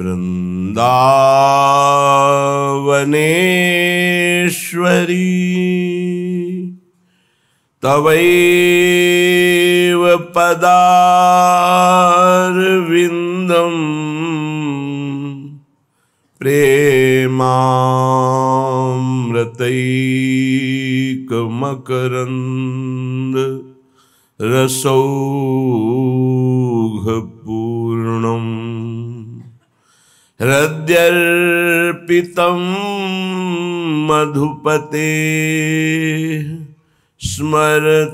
वृन्दावनेश्वरी तवैव पदारविन्दम् प्रेमामृतैकमकरन्द रसौ हृदयर्पितं मधुपते स्मरतापमुग्रम्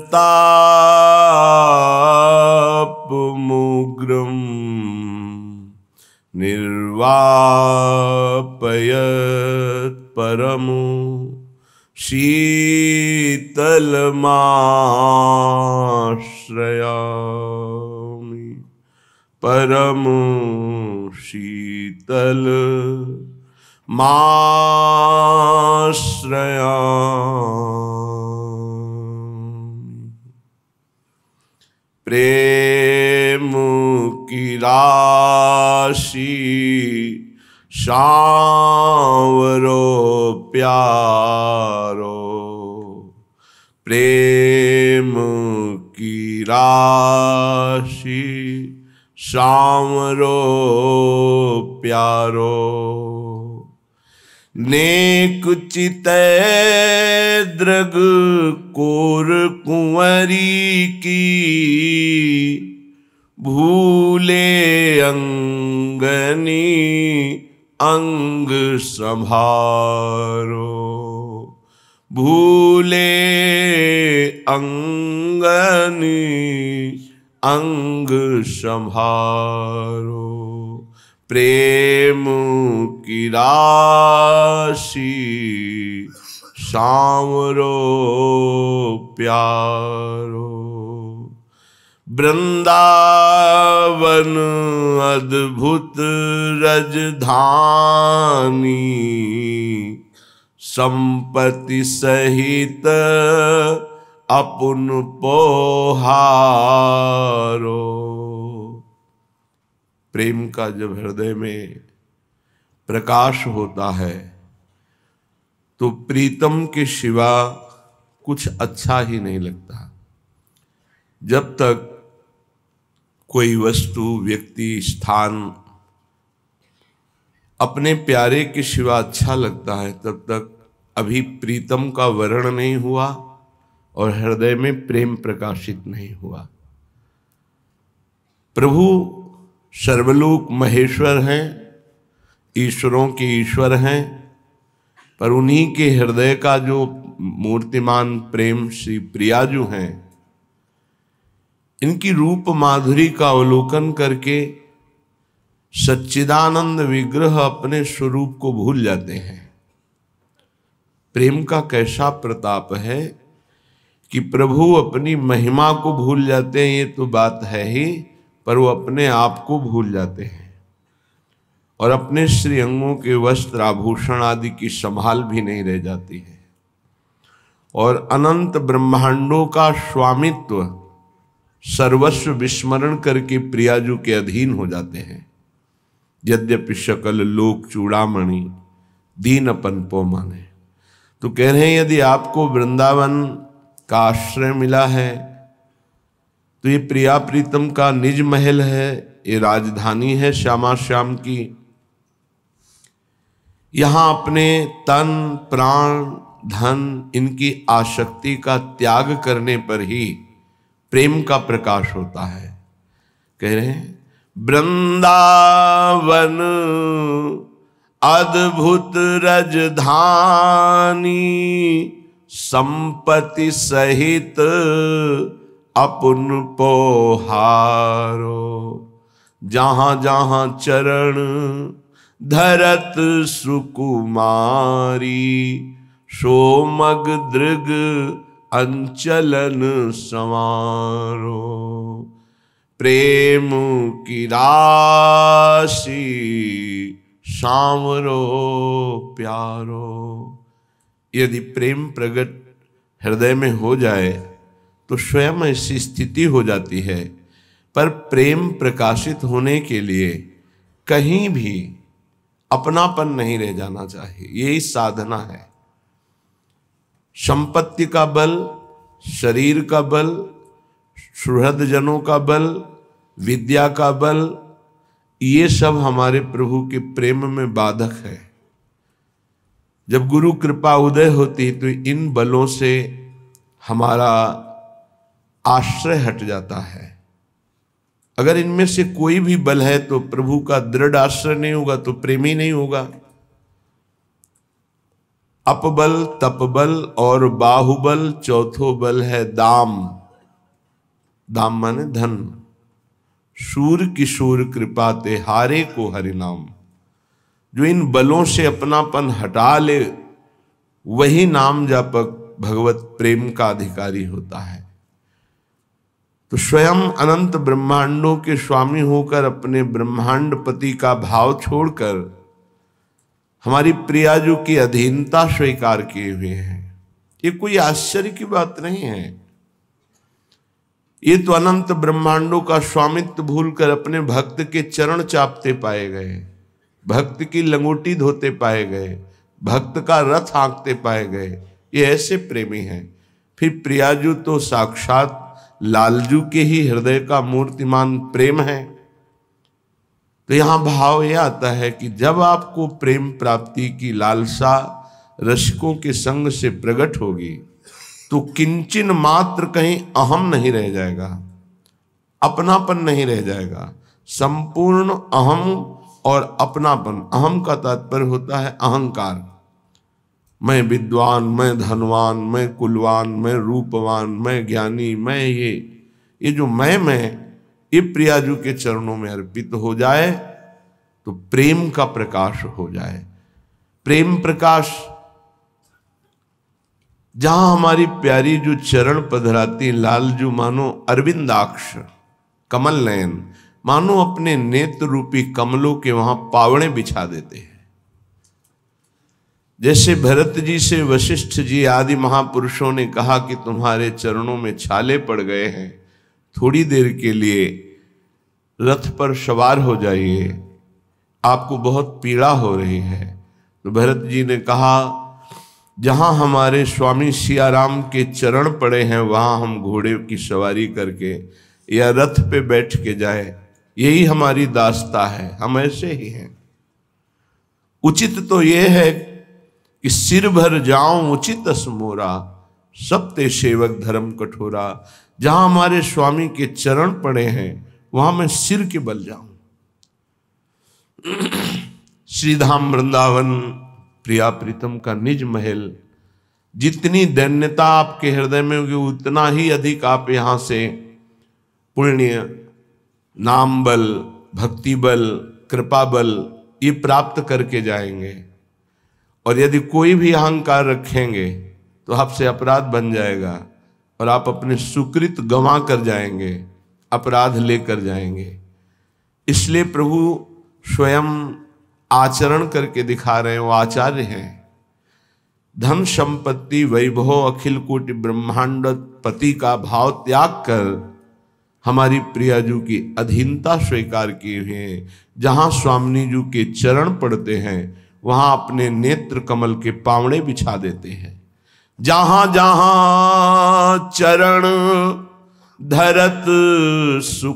निर्वापयत् परमो शीतलमाश्रया परम शीतल माश्रया प्रेम की राशि शावरो प्यारो प्रेम की राशि रो प्यारो नेक चित द्रग कोर कुंवरी की भूले अंगनी अंग संभारो भूले अंगनी अंग संहारो प्रेम की राशि सामरो प्यारो वृंदावन अद्भुत रजधानी संपत्ति सहित अपन पोहारो प्रेम का जब हृदय में प्रकाश होता है तो प्रीतम के शिवा कुछ अच्छा ही नहीं लगता जब तक कोई वस्तु व्यक्ति स्थान अपने प्यारे के शिवा अच्छा लगता है तब तक अभी प्रीतम का वर्ण नहीं हुआ और हृदय में प्रेम प्रकाशित नहीं हुआ प्रभु सर्वलोक महेश्वर हैं ईश्वरों के ईश्वर हैं पर उन्हीं के हृदय का जो मूर्तिमान प्रेम श्री प्रियाजू हैं इनकी रूप माधुरी का अवलोकन करके सच्चिदानंद विग्रह अपने स्वरूप को भूल जाते हैं प्रेम का कैसा प्रताप है कि प्रभु अपनी महिमा को भूल जाते हैं ये तो बात है ही पर वो अपने आप को भूल जाते हैं और अपने श्री अंगों के वस्त्र आभूषण आदि की संभाल भी नहीं रह जाती है और अनंत ब्रह्मांडों का स्वामित्व सर्वस्व विस्मरण करके प्रियाजू के अधीन हो जाते हैं यद्यपि शकल लोक चूड़ामणि दीन अपन पोमाने तो कह रहे हैं यदि आपको वृंदावन का आश्रय मिला है तो ये प्रिया प्रीतम का निज महल है ये राजधानी है श्यामा श्याम की यहां अपने तन प्राण धन इनकी आसक्ति का त्याग करने पर ही प्रेम का प्रकाश होता है कह रहे हैं वृंदावन अद्भुत रजधानी संपत्ति सहित अपन पोहारो जहां जहां चरण धरत सुकुमारी सोमग दृग अंचलन समारो प्रेम की राशि सामरो प्यारो यदि प्रेम प्रगट हृदय में हो जाए तो स्वयं ऐसी स्थिति हो जाती है पर प्रेम प्रकाशित होने के लिए कहीं भी अपनापन नहीं रह जाना चाहिए यही साधना है संपत्ति का बल शरीर का बल सुहृदजनों का बल विद्या का बल ये सब हमारे प्रभु के प्रेम में बाधक है जब गुरु कृपा उदय होती तो इन बलों से हमारा आश्रय हट जाता है अगर इनमें से कोई भी बल है तो प्रभु का दृढ़ आश्रय नहीं होगा तो प्रेमी नहीं होगा अपबल तपबल और बाहुबल चौथो बल है दाम दाम माने धन सूर किशोर कृपा ते हारे को हरिनाम जो इन बलों से अपनापन हटा ले वही नाम जापक भगवत प्रेम का अधिकारी होता है तो स्वयं अनंत ब्रह्मांडों के स्वामी होकर अपने ब्रह्मांड पति का भाव छोड़कर हमारी प्रियाजू की अधीनता स्वीकार किए हुए हैं ये कोई आश्चर्य की बात नहीं है ये तो अनंत ब्रह्मांडों का स्वामित्व भूलकर अपने भक्त के चरण चापते पाए गए हैं भक्त की लंगोटी धोते पाए गए भक्त का रथ आंकते पाए गए ये ऐसे प्रेमी हैं फिर प्रियाजू तो साक्षात लालजू के ही हृदय का मूर्तिमान प्रेम है तो यहाँ भाव यह आता है कि जब आपको प्रेम प्राप्ति की लालसा रसिकों के संग से प्रकट होगी तो किंचन मात्र कहीं अहम नहीं रह जाएगा अपनापन नहीं रह जाएगा संपूर्ण अहम और अपनापन अहम का तात्पर्य होता है अहंकार मैं विद्वान मैं धनवान मैं कुलवान मैं रूपवान मैं ज्ञानी मैं ये ये जो मैं मैं ये प्रियाजू के चरणों में अर्पित हो जाए तो प्रेम का प्रकाश हो जाए प्रेम प्रकाश जहां हमारी प्यारी जो चरण पधराती लाल जू मानो अरविंदाक्ष कमल नयन मानो अपने नेत्र रूपी कमलों के वहां पावड़े बिछा देते हैं जैसे भरत जी से वशिष्ठ जी आदि महापुरुषों ने कहा कि तुम्हारे चरणों में छाले पड़ गए हैं थोड़ी देर के लिए रथ पर सवार हो जाइए आपको बहुत पीड़ा हो रही है तो भरत जी ने कहा जहां हमारे स्वामी सियाराम के चरण पड़े हैं वहां हम घोड़े की सवारी करके या रथ पे बैठ के जाए यही हमारी दास्ता है हम ऐसे ही हैं उचित तो ये है कि सिर भर जाऊं उचित असमोरा सत्य सेवक धर्म कठोरा जहां हमारे स्वामी के चरण पड़े हैं वहां मैं सिर के बल जाऊं श्रीधाम वृंदावन प्रिया प्रीतम का निज महल जितनी दैन्यता आपके हृदय में होगी उतना ही अधिक आप यहां से पुण्य नाम बल भक्ति बल कृपा बल ये प्राप्त करके जाएंगे और यदि कोई भी अहंकार रखेंगे तो आपसे अपराध बन जाएगा और आप अपने सुकृत गंवा कर जाएंगे अपराध लेकर जाएंगे इसलिए प्रभु स्वयं आचरण करके दिखा रहे हैं वो आचार्य हैं धन संपत्ति वैभव अखिल कोटि ब्रह्मांड पति का भाव त्याग कर हमारी प्रियाजू की अधीनता स्वीकार किए हैं जहाँ स्वामी जू के चरण पड़ते हैं वहाँ अपने नेत्र कमल के पावड़े बिछा देते हैं जहाँ जहाँ चरण धरत सुकुमारी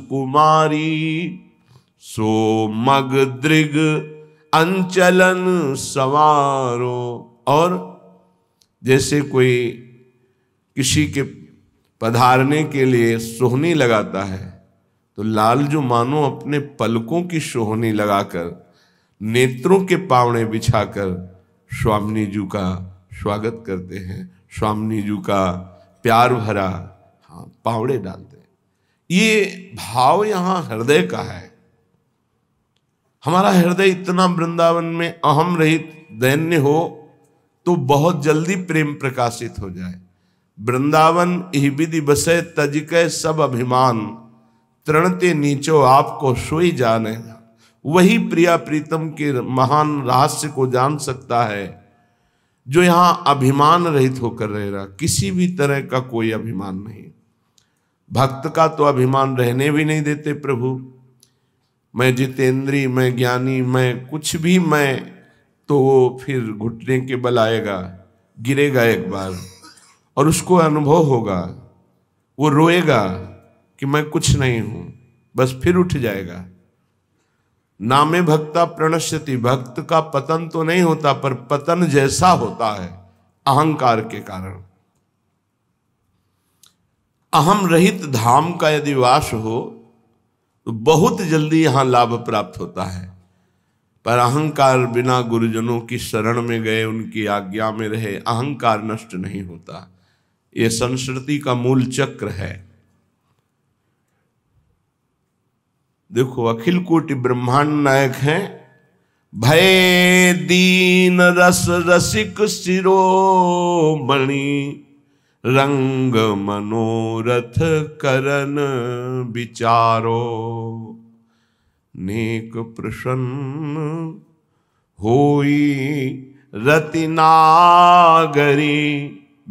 सो मग दृग अंचलन सवारो और जैसे कोई किसी के पधारने के लिए सोहनी लगाता है तो लाल जो मानो अपने पलकों की सोहनी लगाकर नेत्रों के पावड़े बिछाकर स्वामिनी जी का स्वागत करते हैं स्वामिनी जी का प्यार भरा हाँ पावड़े डालते हैं ये भाव यहाँ हृदय का है हमारा हृदय इतना वृंदावन में अहम रहित दैन्य हो तो बहुत जल्दी प्रेम प्रकाशित हो जाए वृंदावन ही विधि बसे तजिक सब अभिमान तृणते नीचो आपको सोई जाने वही प्रिया प्रीतम के महान रहस्य को जान सकता है जो यहाँ अभिमान रहित होकर रह रहा किसी भी तरह का कोई अभिमान नहीं भक्त का तो अभिमान रहने भी नहीं देते प्रभु मैं जितेंद्री मैं ज्ञानी मैं कुछ भी मैं तो वो फिर घुटने के बल आएगा गिरेगा एक बार और उसको अनुभव होगा वो रोएगा कि मैं कुछ नहीं हूं बस फिर उठ जाएगा नामे भक्ता प्रणश्यति भक्त का पतन तो नहीं होता पर पतन जैसा होता है अहंकार के कारण अहम रहित धाम का यदि वास हो तो बहुत जल्दी यहां लाभ प्राप्त होता है पर अहंकार बिना गुरुजनों की शरण में गए उनकी आज्ञा में रहे अहंकार नष्ट नहीं होता ये संस्कृति का मूल चक्र है देखो अखिल कोटि ब्रह्मांड नायक है भय दीन रस रसिक सिरो मणि रंग मनोरथ करण विचारो नेक प्रसन्न होई रतिनागरी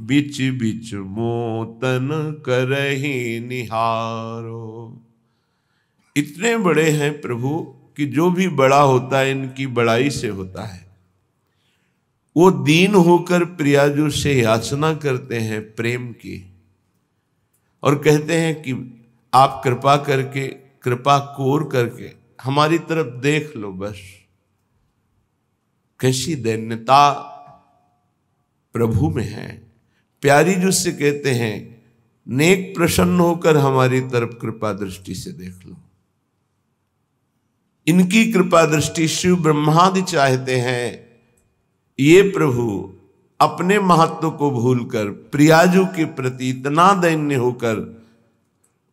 बिच बिच मोतन कर ही निहारो इतने बड़े हैं प्रभु कि जो भी बड़ा होता है इनकी बड़ाई से होता है वो दीन होकर प्रियाजू से याचना करते हैं प्रेम की और कहते हैं कि आप कृपा करके कृपा कोर करके हमारी तरफ देख लो बस कैसी दैन्यता प्रभु में है प्यारी जिससे कहते हैं नेक प्रसन्न होकर हमारी तरफ कृपा दृष्टि से देख लो इनकी कृपा दृष्टि शिव ब्रह्मादि चाहते हैं ये प्रभु अपने महत्व को भूलकर प्रियाजू के प्रति इतना दैन्य होकर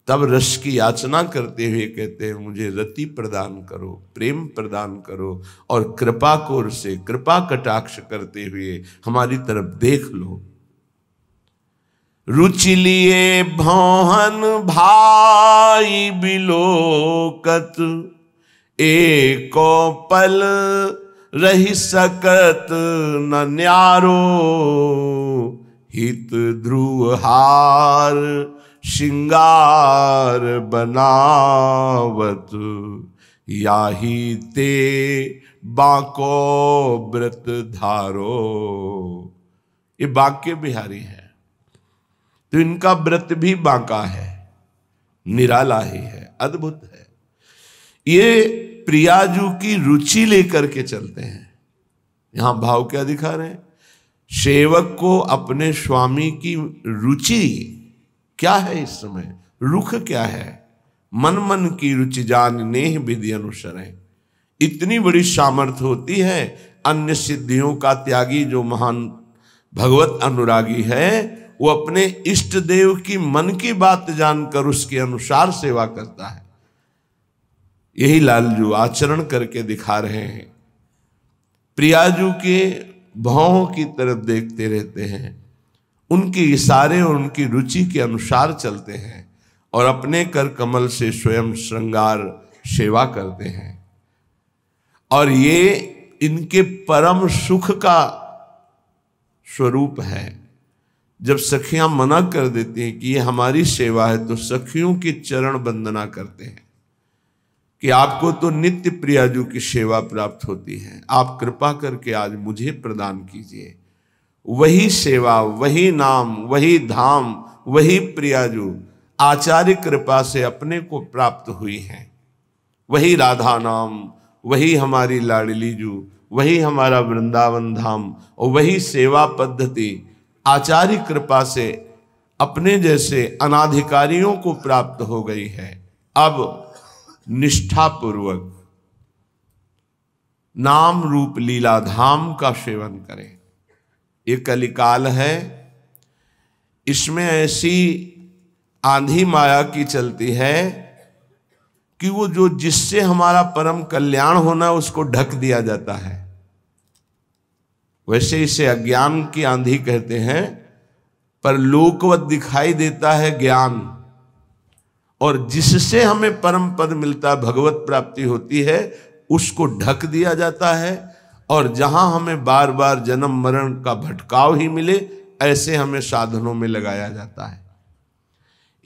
तब रस की याचना करते हुए कहते हैं मुझे रति प्रदान करो प्रेम प्रदान करो और कृपा कोर से कृपा कटाक्ष करते हुए हमारी तरफ देख लो रुचि लिए भोहन भाई बिलोकत एको पल रही सकत न न्यारो हित ध्रुव हार श्रृंगार बनावत याही ते बाको व्रत धारो ये बाक्य बिहारी है तो इनका व्रत भी बांका है निराला ही है अद्भुत है ये प्रियाजू की रुचि लेकर के चलते हैं यहां भाव क्या दिखा रहे हैं सेवक को अपने स्वामी की रुचि क्या है इस समय रुख क्या है मन मन की रुचि जान नेह विधि अनुसर है इतनी बड़ी सामर्थ्य होती है अन्य सिद्धियों का त्यागी जो महान भगवत अनुरागी है वो अपने इष्ट देव की मन की बात जानकर उसके अनुसार सेवा करता है यही लालजू आचरण करके दिखा रहे हैं प्रियाजू के भावों की तरफ देखते रहते हैं उनके इशारे और उनकी रुचि के अनुसार चलते हैं और अपने कर कमल से स्वयं श्रृंगार सेवा करते हैं और ये इनके परम सुख का स्वरूप है जब सखियां मना कर देती हैं कि ये हमारी सेवा है तो सखियों की चरण वंदना करते हैं कि आपको तो नित्य प्रियाजू की सेवा प्राप्त होती है आप कृपा करके आज मुझे प्रदान कीजिए वही सेवा वही नाम वही धाम वही प्रियाजू आचार्य कृपा से अपने को प्राप्त हुई है वही राधा नाम वही हमारी लाडलीजू वही हमारा वृंदावन धाम और वही सेवा पद्धति आचार्य कृपा से अपने जैसे अनाधिकारियों को प्राप्त हो गई है अब निष्ठापूर्वक नाम रूप लीला धाम का सेवन करें ये कलिकाल है इसमें ऐसी आंधी माया की चलती है कि वो जो जिससे हमारा परम कल्याण होना उसको ढक दिया जाता है वैसे इसे अज्ञान की आंधी कहते हैं पर लोकवत दिखाई देता है ज्ञान और जिससे हमें परम पद मिलता भगवत प्राप्ति होती है उसको ढक दिया जाता है और जहां हमें बार बार जन्म मरण का भटकाव ही मिले ऐसे हमें साधनों में लगाया जाता है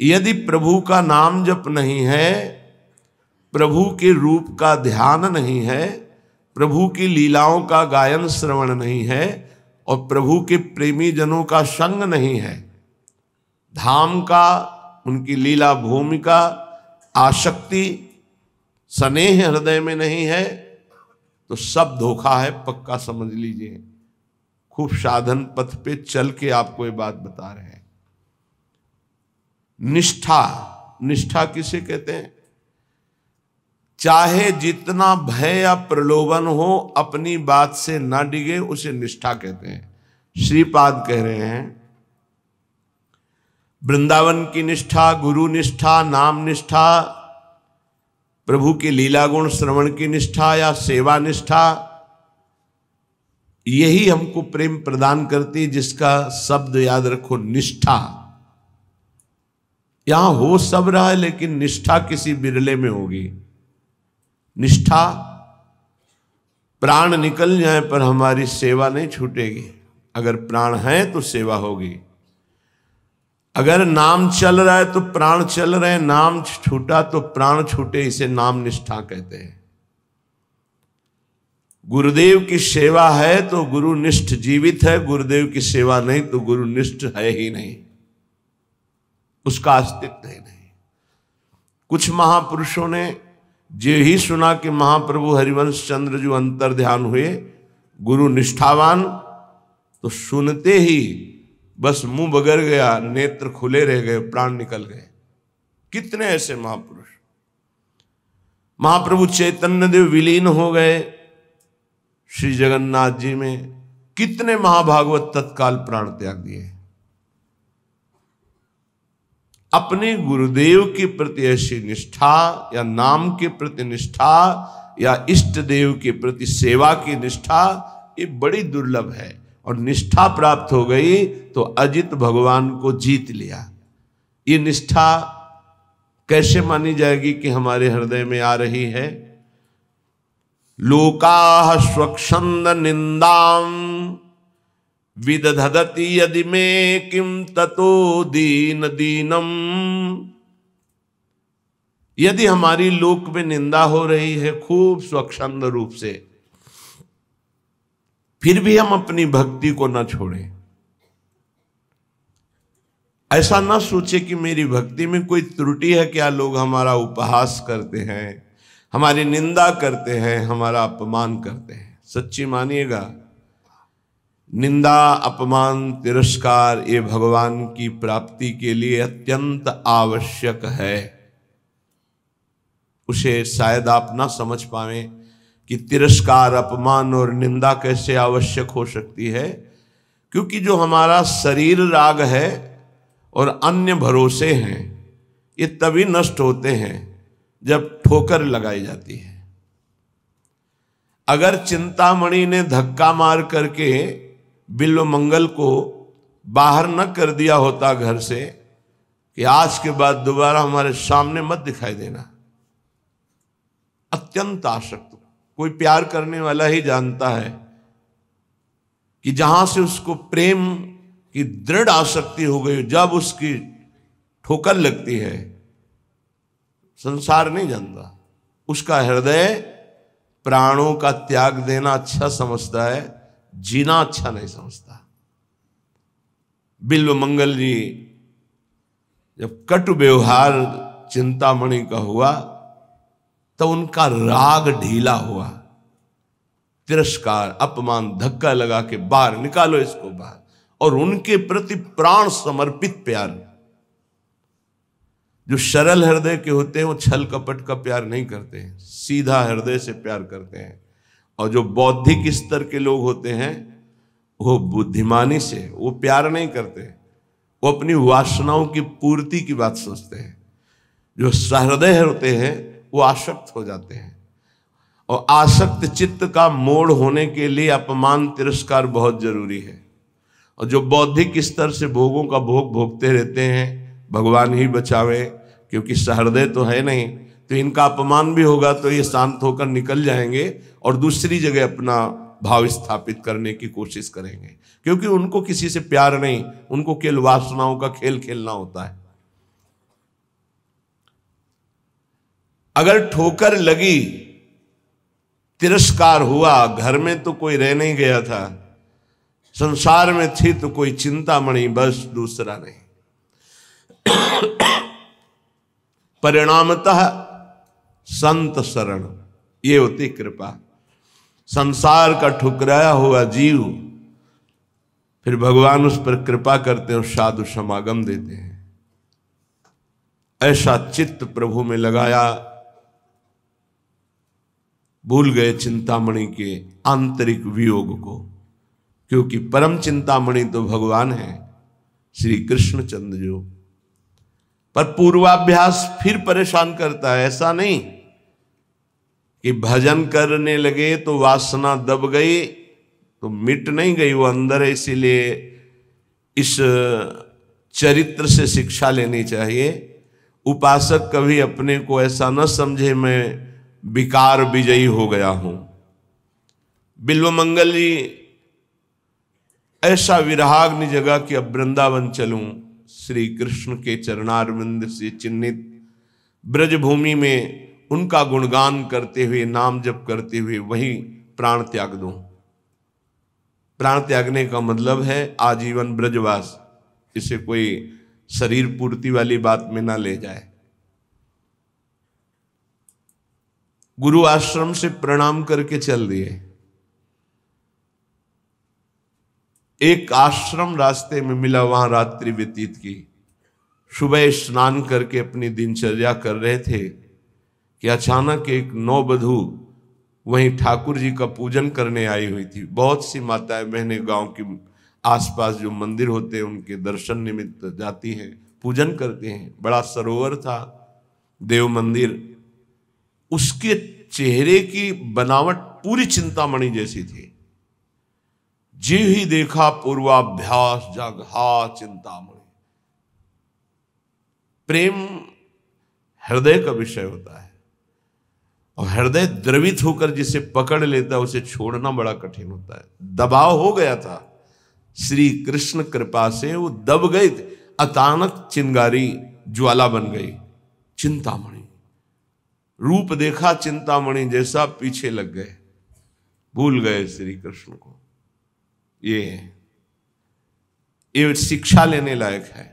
यदि प्रभु का नाम जप नहीं है प्रभु के रूप का ध्यान नहीं है प्रभु की लीलाओं का गायन श्रवण नहीं है और प्रभु के प्रेमी जनों का संग नहीं है धाम का उनकी लीला भूमि का स्नेह हृदय में नहीं है तो सब धोखा है पक्का समझ लीजिए खूब साधन पथ पे चल के आपको ये बात बता रहे हैं निष्ठा निष्ठा किसे कहते हैं चाहे जितना भय या प्रलोभन हो अपनी बात से ना डिगे उसे निष्ठा कहते हैं श्रीपाद कह रहे हैं वृंदावन की निष्ठा गुरु निष्ठा नाम निष्ठा प्रभु की लीला गुण श्रवण की निष्ठा या सेवा निष्ठा यही हमको प्रेम प्रदान करती जिसका शब्द याद रखो निष्ठा यहां हो सब रहा है लेकिन निष्ठा किसी बिरले में होगी निष्ठा प्राण निकल जाए पर हमारी सेवा नहीं छूटेगी अगर प्राण है तो सेवा होगी अगर नाम चल रहा है तो प्राण चल रहे नाम छूटा तो प्राण छूटे इसे नाम निष्ठा कहते हैं गुरुदेव की सेवा है तो गुरु निष्ठ जीवित है गुरुदेव की सेवा नहीं तो गुरु निष्ठ है ही नहीं उसका अस्तित्व ही नहीं कुछ महापुरुषों ने जे ही सुना कि महाप्रभु हरिवंश चंद्र जो अंतर ध्यान हुए गुरु निष्ठावान तो सुनते ही बस मुंह बगर गया नेत्र खुले रह गए प्राण निकल गए कितने ऐसे महापुरुष महाप्रभु चैतन्य देव विलीन हो गए श्री जगन्नाथ जी में कितने महाभागवत तत्काल प्राण त्याग दिए अपने गुरुदेव के प्रति ऐसी निष्ठा या नाम के प्रति निष्ठा या इष्ट देव के प्रति सेवा की निष्ठा ये बड़ी दुर्लभ है और निष्ठा प्राप्त हो गई तो अजित भगवान को जीत लिया ये निष्ठा कैसे मानी जाएगी कि हमारे हृदय में आ रही है लोका स्वच्छंद निंदाम विदधती यदि मे किम ततो दीन दीनम यदि हमारी लोक में निंदा हो रही है खूब स्वच्छंद रूप से फिर भी हम अपनी भक्ति को न छोड़ें ऐसा ना सोचे कि मेरी भक्ति में कोई त्रुटि है क्या लोग हमारा उपहास करते हैं हमारी निंदा करते हैं हमारा अपमान करते हैं सच्ची मानिएगा निंदा अपमान तिरस्कार ये भगवान की प्राप्ति के लिए अत्यंत आवश्यक है उसे शायद आप ना समझ पाए कि तिरस्कार अपमान और निंदा कैसे आवश्यक हो सकती है क्योंकि जो हमारा शरीर राग है और अन्य भरोसे हैं ये तभी नष्ट होते हैं जब ठोकर लगाई जाती है अगर चिंतामणि ने धक्का मार करके बिल्लो मंगल को बाहर न कर दिया होता घर से कि आज के बाद दोबारा हमारे सामने मत दिखाई देना अत्यंत आसक्त कोई प्यार करने वाला ही जानता है कि जहां से उसको प्रेम की दृढ़ आसक्ति हो गई जब उसकी ठोकर लगती है संसार नहीं जानता उसका हृदय प्राणों का त्याग देना अच्छा समझता है जीना अच्छा नहीं समझता बिल्व मंगल जी जब कटु व्यवहार चिंतामणि का हुआ तो उनका राग ढीला हुआ तिरस्कार अपमान धक्का लगा के बाहर निकालो इसको बाहर और उनके प्रति प्राण समर्पित प्यार जो सरल हृदय के होते हैं वो छल कपट का प्यार नहीं करते हैं सीधा हृदय से प्यार करते हैं और जो बौद्धिक स्तर के लोग होते हैं वो बुद्धिमानी से वो प्यार नहीं करते वो अपनी वासनाओं की पूर्ति की बात सोचते हैं जो सहृदय होते हैं वो आसक्त हो जाते हैं और आसक्त चित्त का मोड़ होने के लिए अपमान तिरस्कार बहुत जरूरी है और जो बौद्धिक स्तर से भोगों का भोग भोगते रहते हैं भगवान ही बचावे क्योंकि सहृदय तो है नहीं तो इनका अपमान भी होगा तो ये शांत होकर निकल जाएंगे और दूसरी जगह अपना भाव स्थापित करने की कोशिश करेंगे क्योंकि उनको किसी से प्यार नहीं उनको केवल वासनाओं का खेल खेलना होता है अगर ठोकर लगी तिरस्कार हुआ घर में तो कोई रह नहीं गया था संसार में थी तो कोई चिंता मणि बस दूसरा नहीं परिणामतः संत शरण ये होती कृपा संसार का ठुकराया हुआ जीव फिर भगवान उस पर कृपा करते हैं और साधु समागम देते हैं ऐसा चित्त प्रभु में लगाया भूल गए चिंतामणि के आंतरिक वियोग को क्योंकि परम चिंतामणि तो भगवान है श्री कृष्णचंद्र जो पर पूर्वाभ्यास फिर परेशान करता है ऐसा नहीं कि भजन करने लगे तो वासना दब गई तो मिट नहीं गई वो अंदर है इसीलिए इस चरित्र से शिक्षा लेनी चाहिए उपासक कभी अपने को ऐसा न समझे मैं विकार विजयी हो गया हूं बिल्व मंगल जी ऐसा विराग नहीं जगा कि अब वृंदावन चलूं श्री कृष्ण के चरणारविंद से चिन्हित ब्रजभूमि में उनका गुणगान करते हुए नाम जप करते हुए वही प्राण त्याग दो प्राण त्यागने का मतलब है आजीवन ब्रजवास इसे कोई शरीर पूर्ति वाली बात में ना ले जाए गुरु आश्रम से प्रणाम करके चल दिए एक आश्रम रास्ते में मिला वहां रात्रि व्यतीत की सुबह स्नान करके अपनी दिनचर्या कर रहे थे कि अचानक एक नौबधू वहीं ठाकुर जी का पूजन करने आई हुई थी बहुत सी माताएं बहने गांव की आसपास जो मंदिर होते हैं उनके दर्शन निमित्त जाती हैं पूजन करते हैं बड़ा सरोवर था देव मंदिर उसके चेहरे की बनावट पूरी चिंतामणि जैसी थी जे ही देखा पूर्वाभ्यास जग हा चिंतामणि प्रेम हृदय का विषय होता है और हृदय द्रवित होकर जिसे पकड़ लेता है उसे छोड़ना बड़ा कठिन होता है दबाव हो गया था श्री कृष्ण कृपा से वो दब गए थे अचानक चिंगारी ज्वाला बन गई चिंतामणि रूप देखा चिंतामणि जैसा पीछे लग गए भूल गए श्री कृष्ण को ये ये शिक्षा लेने लायक है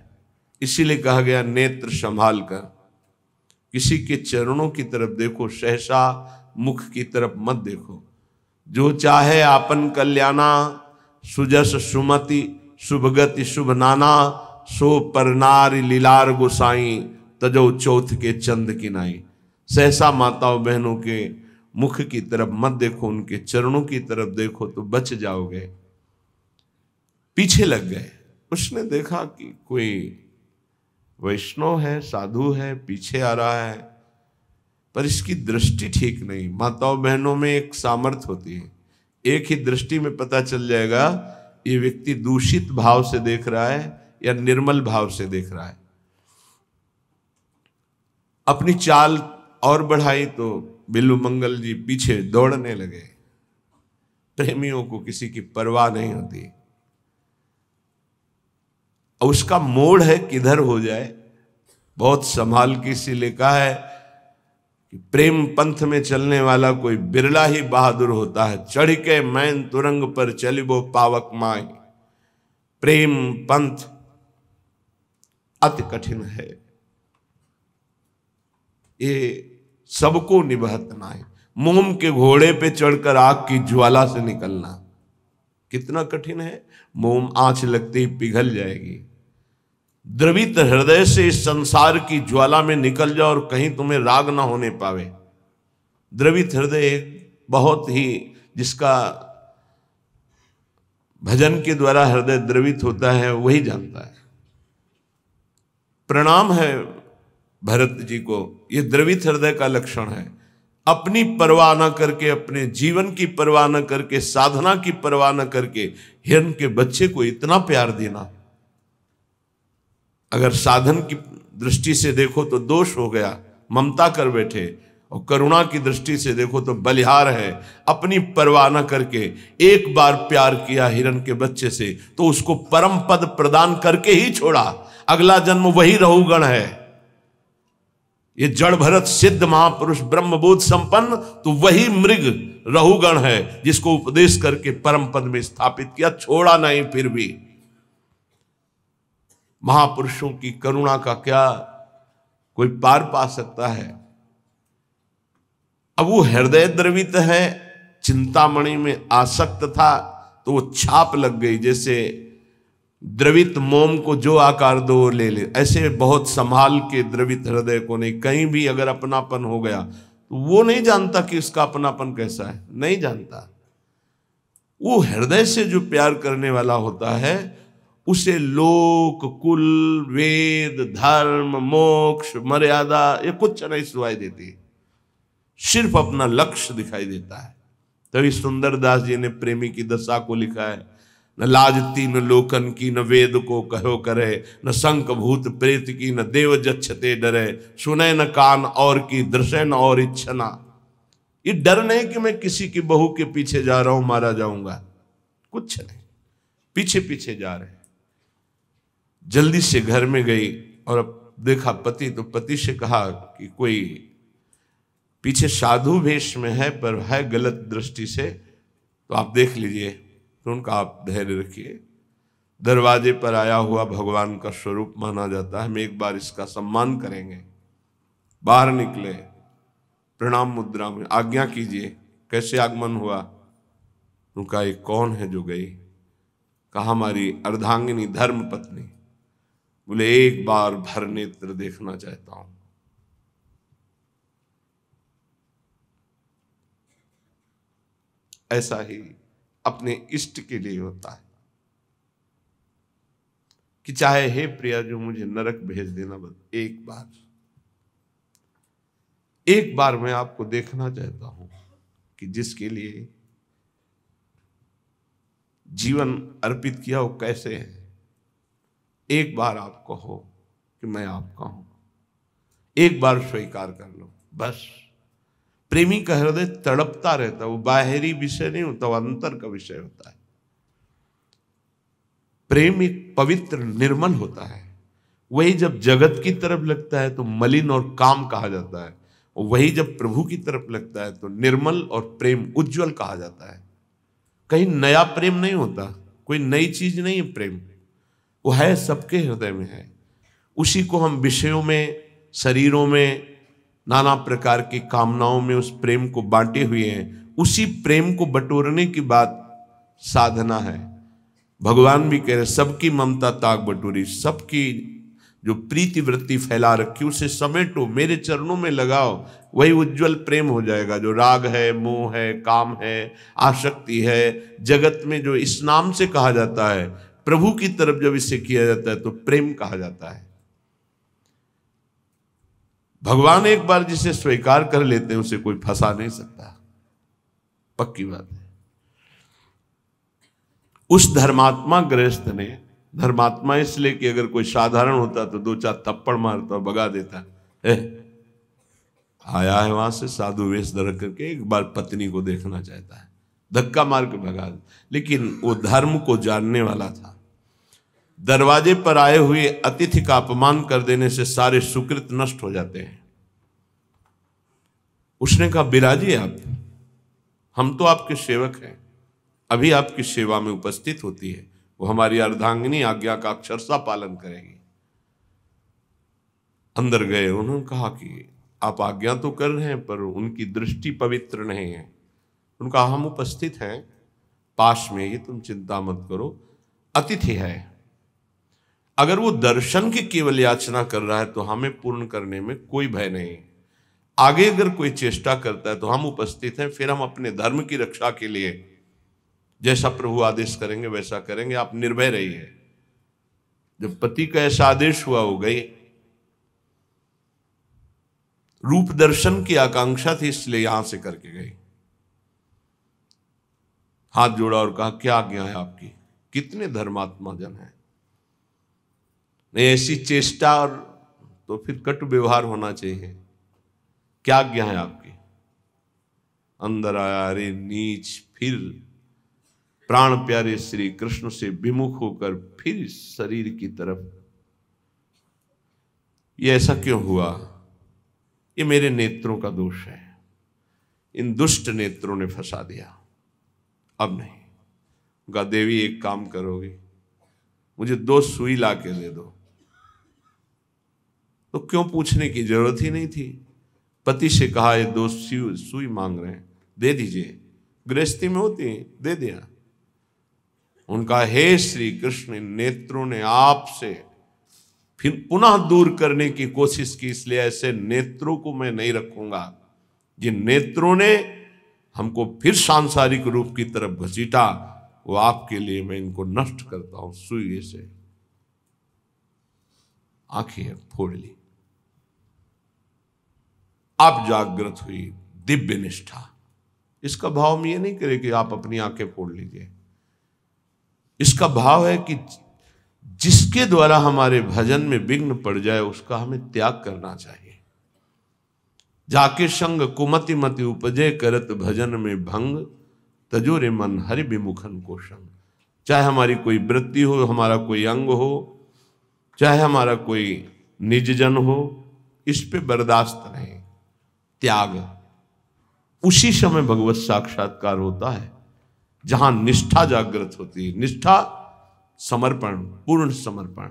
इसीलिए कहा गया नेत्र संभाल कर किसी के चरणों की तरफ देखो सहसा मुख की तरफ मत देखो जो चाहे आपन कल्याणा सुजस सुमति शुभगति शुभ नाना सो पर लीलार गोसाई तजो चौथ के चंद किनाई सहसा माताओं बहनों के मुख की तरफ मत देखो उनके चरणों की तरफ देखो तो बच जाओगे पीछे लग गए उसने देखा कि कोई वैष्णव है साधु है पीछे आ रहा है पर इसकी दृष्टि ठीक नहीं माताओं बहनों में एक सामर्थ होती है एक ही दृष्टि में पता चल जाएगा ये व्यक्ति दूषित भाव से देख रहा है या निर्मल भाव से देख रहा है अपनी चाल और बढ़ाई तो बिल्लू मंगल जी पीछे दौड़ने लगे प्रेमियों को किसी की परवाह नहीं होती और उसका मोड़ है किधर हो जाए बहुत संभाल के सी लिखा है कि प्रेम पंथ में चलने वाला कोई बिरला ही बहादुर होता है चढ़ के मैन तुरंग पर वो पावक माए प्रेम पंथ अति कठिन है ये सबको निभतना है मोम के घोड़े पे चढ़कर आग की ज्वाला से निकलना कितना कठिन है मोम आंच लगते ही पिघल जाएगी द्रवित हृदय से इस संसार की ज्वाला में निकल जाओ और कहीं तुम्हें राग ना होने पावे द्रवित हृदय बहुत ही जिसका भजन के द्वारा हृदय द्रवित होता है वही जानता है प्रणाम है भरत जी को यह द्रवित हृदय का लक्षण है अपनी परवाह न करके अपने जीवन की परवाह न करके साधना की परवाह न करके हिरण के बच्चे को इतना प्यार देना अगर साधन की दृष्टि से देखो तो दोष हो गया ममता कर बैठे और करुणा की दृष्टि से देखो तो बलिहार है अपनी परवाह न करके एक बार प्यार किया हिरण के बच्चे से तो उसको परम पद प्रदान करके ही छोड़ा अगला जन्म वही रहुगण है ये जड़ भरत सिद्ध महापुरुष ब्रह्मबोध संपन्न तो वही मृग रहुगण है जिसको उपदेश करके परम पद में स्थापित किया छोड़ा नहीं फिर भी महापुरुषों की करुणा का क्या कोई पार पा सकता है अब वो हृदय द्रवित है चिंतामणि में आसक्त था तो वो छाप लग गई जैसे द्रवित मोम को जो आकार दो ले ले ऐसे बहुत संभाल के द्रवित हृदय को नहीं कहीं भी अगर अपनापन हो गया तो वो नहीं जानता कि उसका अपनापन कैसा है नहीं जानता वो हृदय से जो प्यार करने वाला होता है उसे लोक कुल वेद धर्म मोक्ष मर्यादा ये कुछ नहीं सुनाई देती सिर्फ अपना लक्ष्य दिखाई देता है तभी सुंदर दास जी ने प्रेमी की दशा को लिखा है न लाजती न लोकन की न वेद को कहो करे न संक भूत प्रेत की न देव जक्षते डरे सुने न कान और की दृश्य न और इच्छना ये डर नहीं कि मैं किसी की बहू के पीछे जा रहा हूं मारा जाऊंगा कुछ नहीं पीछे पीछे जा रहे जल्दी से घर में गई और अब देखा पति तो पति से कहा कि कोई पीछे साधु वेश में है पर है गलत दृष्टि से तो आप देख लीजिए तो उनका आप धैर्य रखिए दरवाजे पर आया हुआ भगवान का स्वरूप माना जाता है हम एक बार इसका सम्मान करेंगे बाहर निकले प्रणाम मुद्रा में आज्ञा कीजिए कैसे आगमन हुआ उनका एक कौन है जो गई कहा हमारी अर्धांगिनी धर्म पत्नी बोले एक बार भर नेत्र देखना चाहता हूं ऐसा ही अपने इष्ट के लिए होता है कि चाहे हे प्रिया जो मुझे नरक भेज देना बस एक बार एक बार मैं आपको देखना चाहता हूं कि जिसके लिए जीवन अर्पित किया वो कैसे है एक बार आप कहो कि मैं आपका हूं एक बार स्वीकार कर लो बस प्रेमी का हृदय तड़पता रहता है वो बाहरी विषय नहीं होता वो अंतर का विषय होता है प्रेम एक पवित्र निर्मल होता है वही जब जगत की तरफ लगता है तो मलिन और काम कहा जाता है वही जब प्रभु की तरफ लगता है तो निर्मल और प्रेम उज्जवल कहा जाता है कहीं नया प्रेम नहीं होता कोई नई चीज नहीं है प्रेम वो है सबके हृदय में है उसी को हम विषयों में शरीरों में नाना प्रकार की कामनाओं में उस प्रेम को बांटे हुए हैं उसी प्रेम को बटोरने की बात साधना है भगवान भी कह रहे सबकी ममता ताक बटोरी सबकी जो प्रीति वृत्ति फैला रखी उसे समेटो मेरे चरणों में लगाओ वही उज्जवल प्रेम हो जाएगा जो राग है मोह है काम है आसक्ति है जगत में जो इस नाम से कहा जाता है प्रभु की तरफ जब इसे किया जाता है तो प्रेम कहा जाता है भगवान एक बार जिसे स्वीकार कर लेते हैं उसे कोई फंसा नहीं सकता पक्की बात है उस धर्मात्मा गृहस्थ ने धर्मात्मा इसलिए कि अगर कोई साधारण होता तो दो चार थप्पड़ मारता और भगा देता ए, आया है वहां से साधु वेश धर करके एक बार पत्नी को देखना चाहता है धक्का मार के भगा लेकिन वो धर्म को जानने वाला था दरवाजे पर आए हुए अतिथि का अपमान कर देने से सारे सुकृत नष्ट हो जाते हैं उसने कहा बिराजी आप हम तो आपके सेवक हैं अभी आपकी सेवा में उपस्थित होती है वो हमारी अर्धांगिनी आज्ञा का अक्षरसा पालन करेगी अंदर गए उन्होंने कहा कि आप आज्ञा तो कर रहे हैं पर उनकी दृष्टि पवित्र नहीं है उनका हम उपस्थित हैं पास में ही तुम चिंता मत करो अतिथि है अगर वो दर्शन की केवल याचना कर रहा है तो हमें पूर्ण करने में कोई भय नहीं आगे अगर कोई चेष्टा करता है तो हम उपस्थित हैं फिर हम अपने धर्म की रक्षा के लिए जैसा प्रभु आदेश करेंगे वैसा करेंगे आप निर्भय रहिए जब पति का ऐसा आदेश हुआ हो गई रूप दर्शन की आकांक्षा थी इसलिए यहां से करके गई हाथ जोड़ा और कहा क्या आज्ञा है आपकी कितने धर्मात्मा जन हैं नहीं ऐसी चेष्टा और तो फिर कट व्यवहार होना चाहिए क्या आज्ञा है आपकी अंदर आया रे नीच फिर प्राण प्यारे श्री कृष्ण से विमुख होकर फिर शरीर की तरफ ये ऐसा क्यों हुआ ये मेरे नेत्रों का दोष है इन दुष्ट नेत्रों ने फंसा दिया अब नहीं गा देवी एक काम करोगी मुझे दो सुई ला के दे दो तो क्यों पूछने की जरूरत ही नहीं थी पति से कहा ये दो सुई सुई मांग रहे हैं दे दीजिए गृहस्थी में होती है दे दिया उनका हे श्री कृष्ण नेत्रों ने आपसे फिर पुनः दूर करने की कोशिश की इसलिए ऐसे नेत्रों को मैं नहीं रखूंगा जिन नेत्रों ने हमको फिर सांसारिक रूप की तरफ घसीटा वो आपके लिए मैं इनको नष्ट करता हूं सुई से आंखें फोड़ ली आप जागृत हुई दिव्य निष्ठा इसका भाव हम ये नहीं करें कि आप अपनी आंखें फोड़ लीजिए इसका भाव है कि जिसके द्वारा हमारे भजन में विघ्न पड़ जाए उसका हमें त्याग करना चाहिए जाके संग कुमति मति उपजे करत भजन में भंग तजोरे मन हरि विमुखन को संग चाहे हमारी कोई वृत्ति हो हमारा कोई अंग हो चाहे हमारा कोई निजजन हो इस पे बर्दाश्त नहीं त्याग उसी समय भगवत साक्षात्कार होता है जहां निष्ठा जागृत होती है निष्ठा समर्पण पूर्ण समर्पण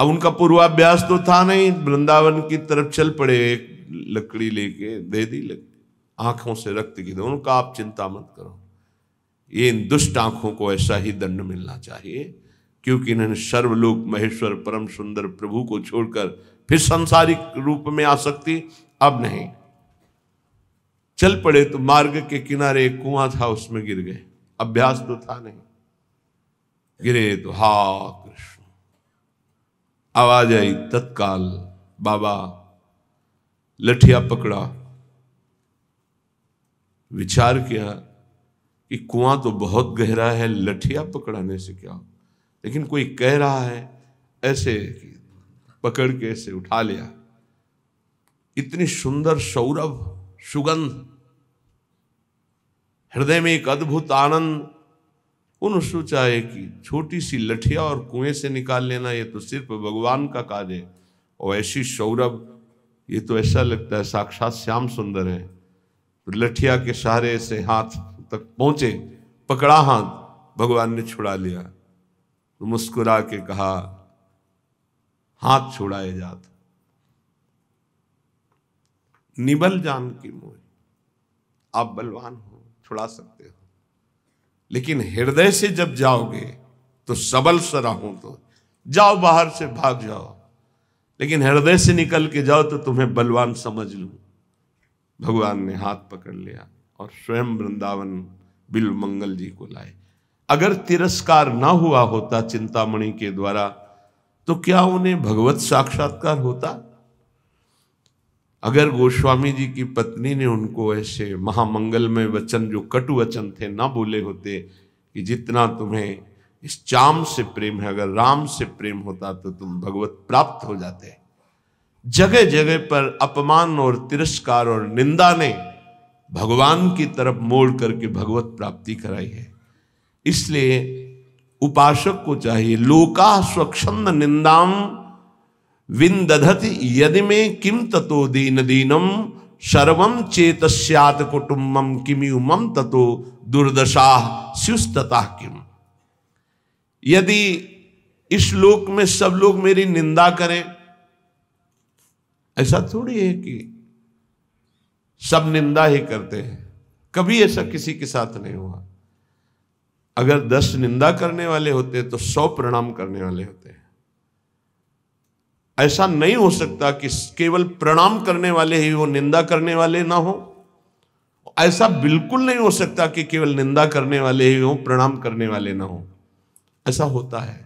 अब उनका पूर्वाभ्यास तो था नहीं वृंदावन की तरफ चल पड़े एक लकड़ी लेके दे दी लकड़ी आंखों से रक्त की उनका आप चिंता मत करो ये इन दुष्ट आंखों को ऐसा ही दंड मिलना चाहिए क्योंकि इन्होंने सर्वलोक महेश्वर परम सुंदर प्रभु को छोड़कर फिर संसारिक रूप में आ सकती अब नहीं चल पड़े तो मार्ग के किनारे एक कुआं था उसमें गिर गए अभ्यास तो था नहीं गिरे तो हा कृष्ण आवाज आई तत्काल बाबा लठिया पकड़ा विचार किया कि कुआं तो बहुत गहरा है लठिया पकड़ाने से क्या होगा लेकिन कोई कह रहा है ऐसे पकड़ के ऐसे उठा लिया इतनी सुंदर सौरभ सुगंध हृदय में एक अद्भुत आनंद उन सोचा है कि छोटी सी लठिया और कुएं से निकाल लेना ये तो सिर्फ भगवान का कार्य है और ऐसी सौरभ ये तो ऐसा लगता है साक्षात श्याम सुंदर है तो लठिया के सहारे से हाथ तक पहुंचे पकड़ा हाथ भगवान ने छुड़ा लिया तो मुस्कुरा के कहा हाथ छुड़ाए जाते निबल जान की मोह आप बलवान हो छुड़ा सकते हो लेकिन हृदय से जब जाओगे तो सबल सरा हो तो जाओ बाहर से भाग जाओ लेकिन हृदय से निकल के जाओ तो तुम्हें बलवान समझ लू भगवान ने हाथ पकड़ लिया और स्वयं वृंदावन बिल मंगल जी को लाए अगर तिरस्कार ना हुआ होता चिंतामणि के द्वारा तो क्या उन्हें भगवत साक्षात्कार होता अगर गोस्वामी जी की पत्नी ने उनको ऐसे महामंगल में वचन जो कटु वचन थे ना बोले होते कि जितना तुम्हें इस चाम से प्रेम है अगर राम से प्रेम होता तो तुम भगवत प्राप्त हो जाते जगह जगह पर अपमान और तिरस्कार और निंदा ने भगवान की तरफ मोड़ करके भगवत प्राप्ति कराई है इसलिए उपासक को चाहिए लोका स्वच्छंद निंदाम विन्दधत यदि में किम ततो दीन दीनम सर्वम चेतस्यात कुटुम्बम युम ततो दुर्दशा स्युस्तता किम यदि इस लोक में सब लोग मेरी निंदा करें ऐसा थोड़ी है कि सब निंदा ही करते हैं कभी ऐसा किसी के साथ नहीं हुआ अगर दस निंदा करने वाले होते तो सौ प्रणाम करने वाले होते ऐसा नहीं हो सकता कि केवल प्रणाम करने वाले ही वो निंदा करने वाले ना हो ऐसा बिल्कुल नहीं हो सकता कि केवल निंदा करने वाले ही हो प्रणाम करने वाले ना हो ऐसा होता है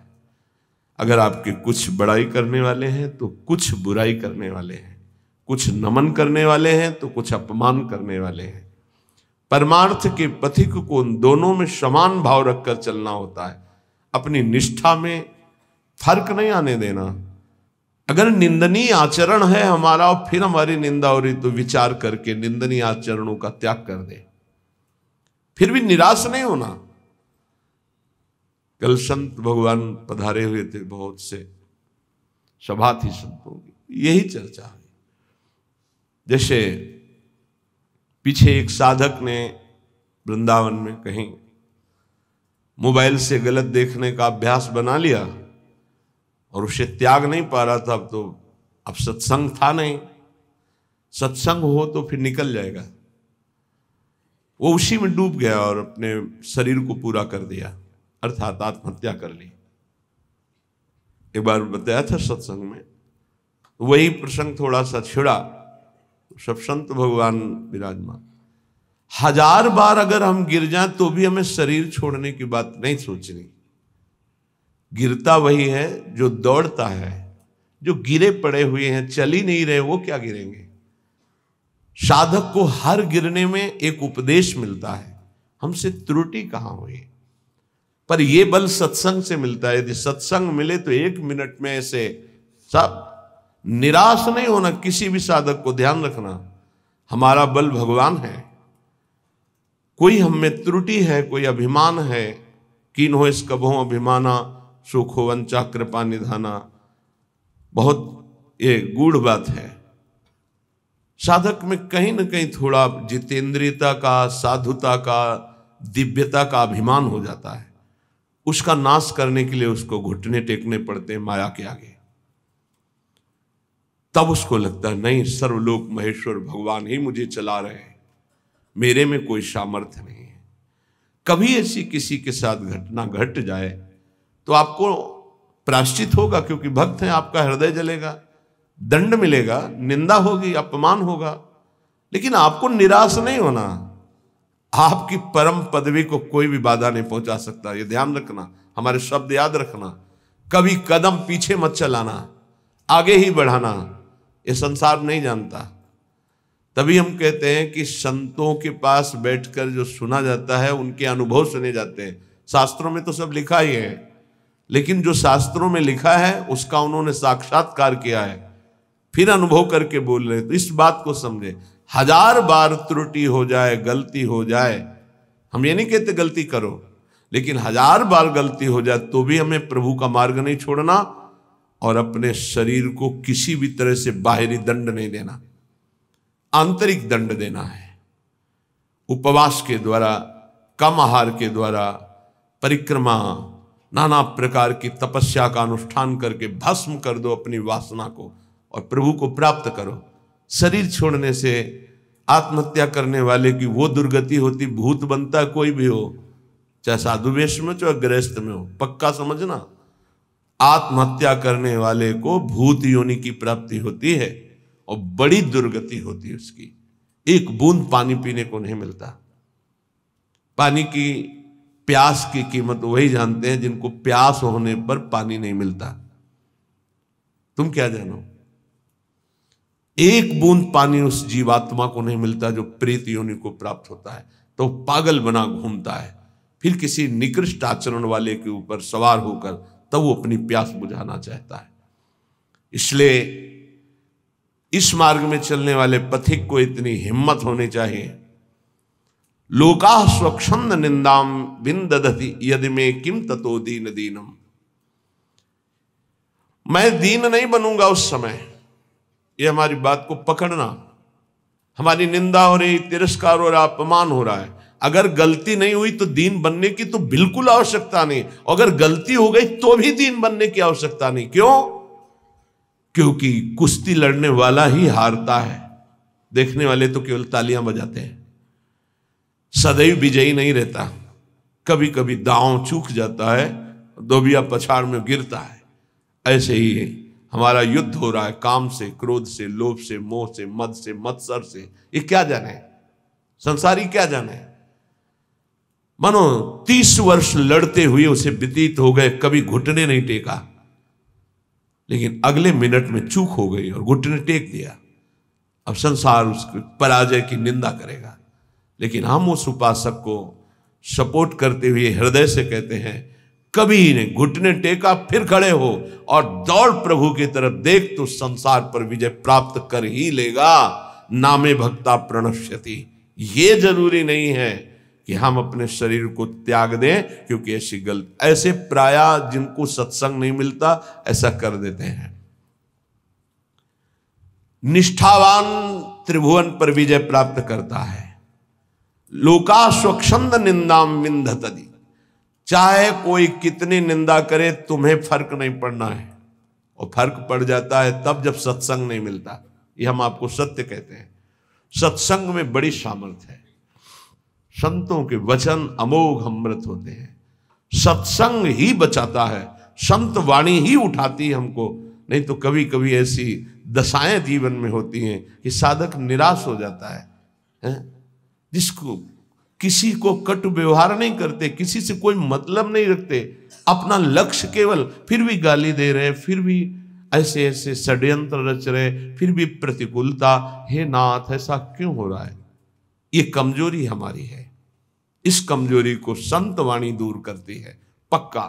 अगर आपके कुछ बड़ाई करने वाले हैं तो कुछ बुराई करने वाले हैं कुछ नमन करने वाले हैं तो कुछ अपमान करने वाले हैं परमार्थ के पथिक को उन दोनों में समान भाव रखकर चलना होता है अपनी निष्ठा में फर्क नहीं आने देना अगर निंदनीय आचरण है हमारा और फिर हमारी निंदा हो रही तो विचार करके निंदनीय आचरणों का त्याग कर दे फिर भी निराश नहीं होना कल संत भगवान पधारे हुए थे बहुत से सभा थी संतों की यही चर्चा है जैसे पीछे एक साधक ने वृंदावन में कहीं मोबाइल से गलत देखने का अभ्यास बना लिया और उसे त्याग नहीं पा रहा था अब तो अब सत्संग था नहीं सत्संग हो तो फिर निकल जाएगा वो उसी में डूब गया और अपने शरीर को पूरा कर दिया अर्थात आत्महत्या कर ली एक बार बताया था सत्संग में वही प्रसंग थोड़ा सा छिड़ा सब संत भगवान विराजमान हजार बार अगर हम गिर जाएं तो भी हमें शरीर छोड़ने की बात नहीं सोचनी गिरता वही है जो दौड़ता है जो गिरे पड़े हुए हैं चल ही नहीं रहे वो क्या गिरेंगे साधक को हर गिरने में एक उपदेश मिलता है हमसे त्रुटि कहां हुई पर यह बल सत्संग से मिलता है यदि सत्संग मिले तो एक मिनट में ऐसे सब निराश नहीं होना किसी भी साधक को ध्यान रखना हमारा बल भगवान है कोई हम में त्रुटि है कोई अभिमान है किन हो इस कभों अभिमाना सुखो वंचा कृपा निधाना बहुत ये गूढ़ बात है साधक में कहीं ना कहीं थोड़ा जितेंद्रियता का साधुता का दिव्यता का अभिमान हो जाता है उसका नाश करने के लिए उसको घुटने टेकने पड़ते हैं माया के आगे तब उसको लगता है नहीं सर्वलोक महेश्वर भगवान ही मुझे चला रहे हैं मेरे में कोई सामर्थ्य नहीं है कभी ऐसी किसी के साथ घटना घट गट जाए तो आपको प्राश्चित होगा क्योंकि भक्त हैं आपका हृदय जलेगा दंड मिलेगा निंदा होगी अपमान होगा लेकिन आपको निराश नहीं होना आपकी परम पदवी को कोई भी बाधा नहीं पहुंचा सकता ये ध्यान रखना हमारे शब्द याद रखना कभी कदम पीछे मत चलाना आगे ही बढ़ाना ये संसार नहीं जानता तभी हम कहते हैं कि संतों के पास बैठकर जो सुना जाता है उनके अनुभव सुने जाते हैं शास्त्रों में तो सब लिखा ही है लेकिन जो शास्त्रों में लिखा है उसका उन्होंने साक्षात्कार किया है फिर अनुभव करके बोल रहे तो इस बात को समझे हजार बार त्रुटि हो जाए गलती हो जाए हम ये नहीं कहते गलती करो लेकिन हजार बार गलती हो जाए तो भी हमें प्रभु का मार्ग नहीं छोड़ना और अपने शरीर को किसी भी तरह से बाहरी दंड नहीं देना आंतरिक दंड देना है उपवास के द्वारा कम आहार के द्वारा परिक्रमा नाना प्रकार की तपस्या का अनुष्ठान करके भस्म कर दो अपनी वासना को और प्रभु को प्राप्त करो शरीर छोड़ने से आत्महत्या करने वाले की वो दुर्गति होती भूत बनता कोई भी हो चाहे साधु वेश में चाहे गृहस्थ में हो पक्का समझना आत्महत्या करने वाले को भूत योनि की प्राप्ति होती है और बड़ी दुर्गति होती है उसकी एक बूंद पानी पीने को नहीं मिलता पानी की प्यास की कीमत वही जानते हैं जिनको प्यास होने पर पानी नहीं मिलता तुम क्या जानो एक बूंद पानी उस जीवात्मा को नहीं मिलता जो प्रीत योनि को प्राप्त होता है तो पागल बना घूमता है फिर किसी निकृष्ट आचरण वाले के ऊपर सवार होकर तब वो अपनी प्यास बुझाना चाहता है इसलिए इस मार्ग में चलने वाले पथिक को इतनी हिम्मत होनी चाहिए लोका स्वच्छंद निंदाम बिंदी यदि में किम तत् दीन दीनम मैं दीन नहीं बनूंगा उस समय ये हमारी बात को पकड़ना हमारी निंदा हो रही तिरस्कार हो रहा अपमान हो रहा है अगर गलती नहीं हुई तो दीन बनने की तो बिल्कुल आवश्यकता नहीं अगर गलती हो गई तो भी दीन बनने की आवश्यकता नहीं क्यों क्योंकि कुश्ती लड़ने वाला ही हारता है देखने वाले तो केवल तालियां बजाते हैं सदैव विजयी नहीं रहता कभी कभी दांव चूक जाता है दोबिया पछाड़ में गिरता है ऐसे ही हमारा युद्ध हो रहा है काम से क्रोध से लोभ से मोह से मद से मत्सर से ये क्या जाने संसारी क्या जाने मानो तीस वर्ष लड़ते हुए उसे व्यतीत हो गए कभी घुटने नहीं टेका लेकिन अगले मिनट में चूक हो गई और घुटने टेक दिया अब संसार उस पराजय की निंदा करेगा लेकिन हम उस उपासक को सपोर्ट करते हुए हृदय से कहते हैं कभी ने घुटने टेका फिर खड़े हो और दौड़ प्रभु की तरफ देख तो संसार पर विजय प्राप्त कर ही लेगा नामे भक्ता प्रणश्यति ये जरूरी नहीं है कि हम अपने शरीर को त्याग दें क्योंकि ऐसी गलत ऐसे प्राय जिनको सत्संग नहीं मिलता ऐसा कर देते हैं निष्ठावान त्रिभुवन पर विजय प्राप्त करता है लोका स्वच्छंद निंदाम विंधतदी चाहे कोई कितनी निंदा करे तुम्हें फर्क नहीं पड़ना है और फर्क पड़ जाता है तब जब सत्संग नहीं मिलता ये हम आपको सत्य कहते हैं सत्संग में बड़ी सामर्थ्य है संतों के वचन अमोघ अमृत होते हैं सत्संग ही बचाता है संत वाणी ही उठाती है हमको नहीं तो कभी कभी ऐसी दशाएं जीवन में होती हैं कि साधक निराश हो जाता है, है? जिसको किसी को कट व्यवहार नहीं करते किसी से कोई मतलब नहीं रखते अपना लक्ष्य केवल फिर भी गाली दे रहे फिर भी ऐसे ऐसे षड्यंत्र रच रहे फिर भी प्रतिकूलता हे नाथ ऐसा क्यों हो रहा है ये कमजोरी हमारी है इस कमजोरी को संत वाणी दूर करती है पक्का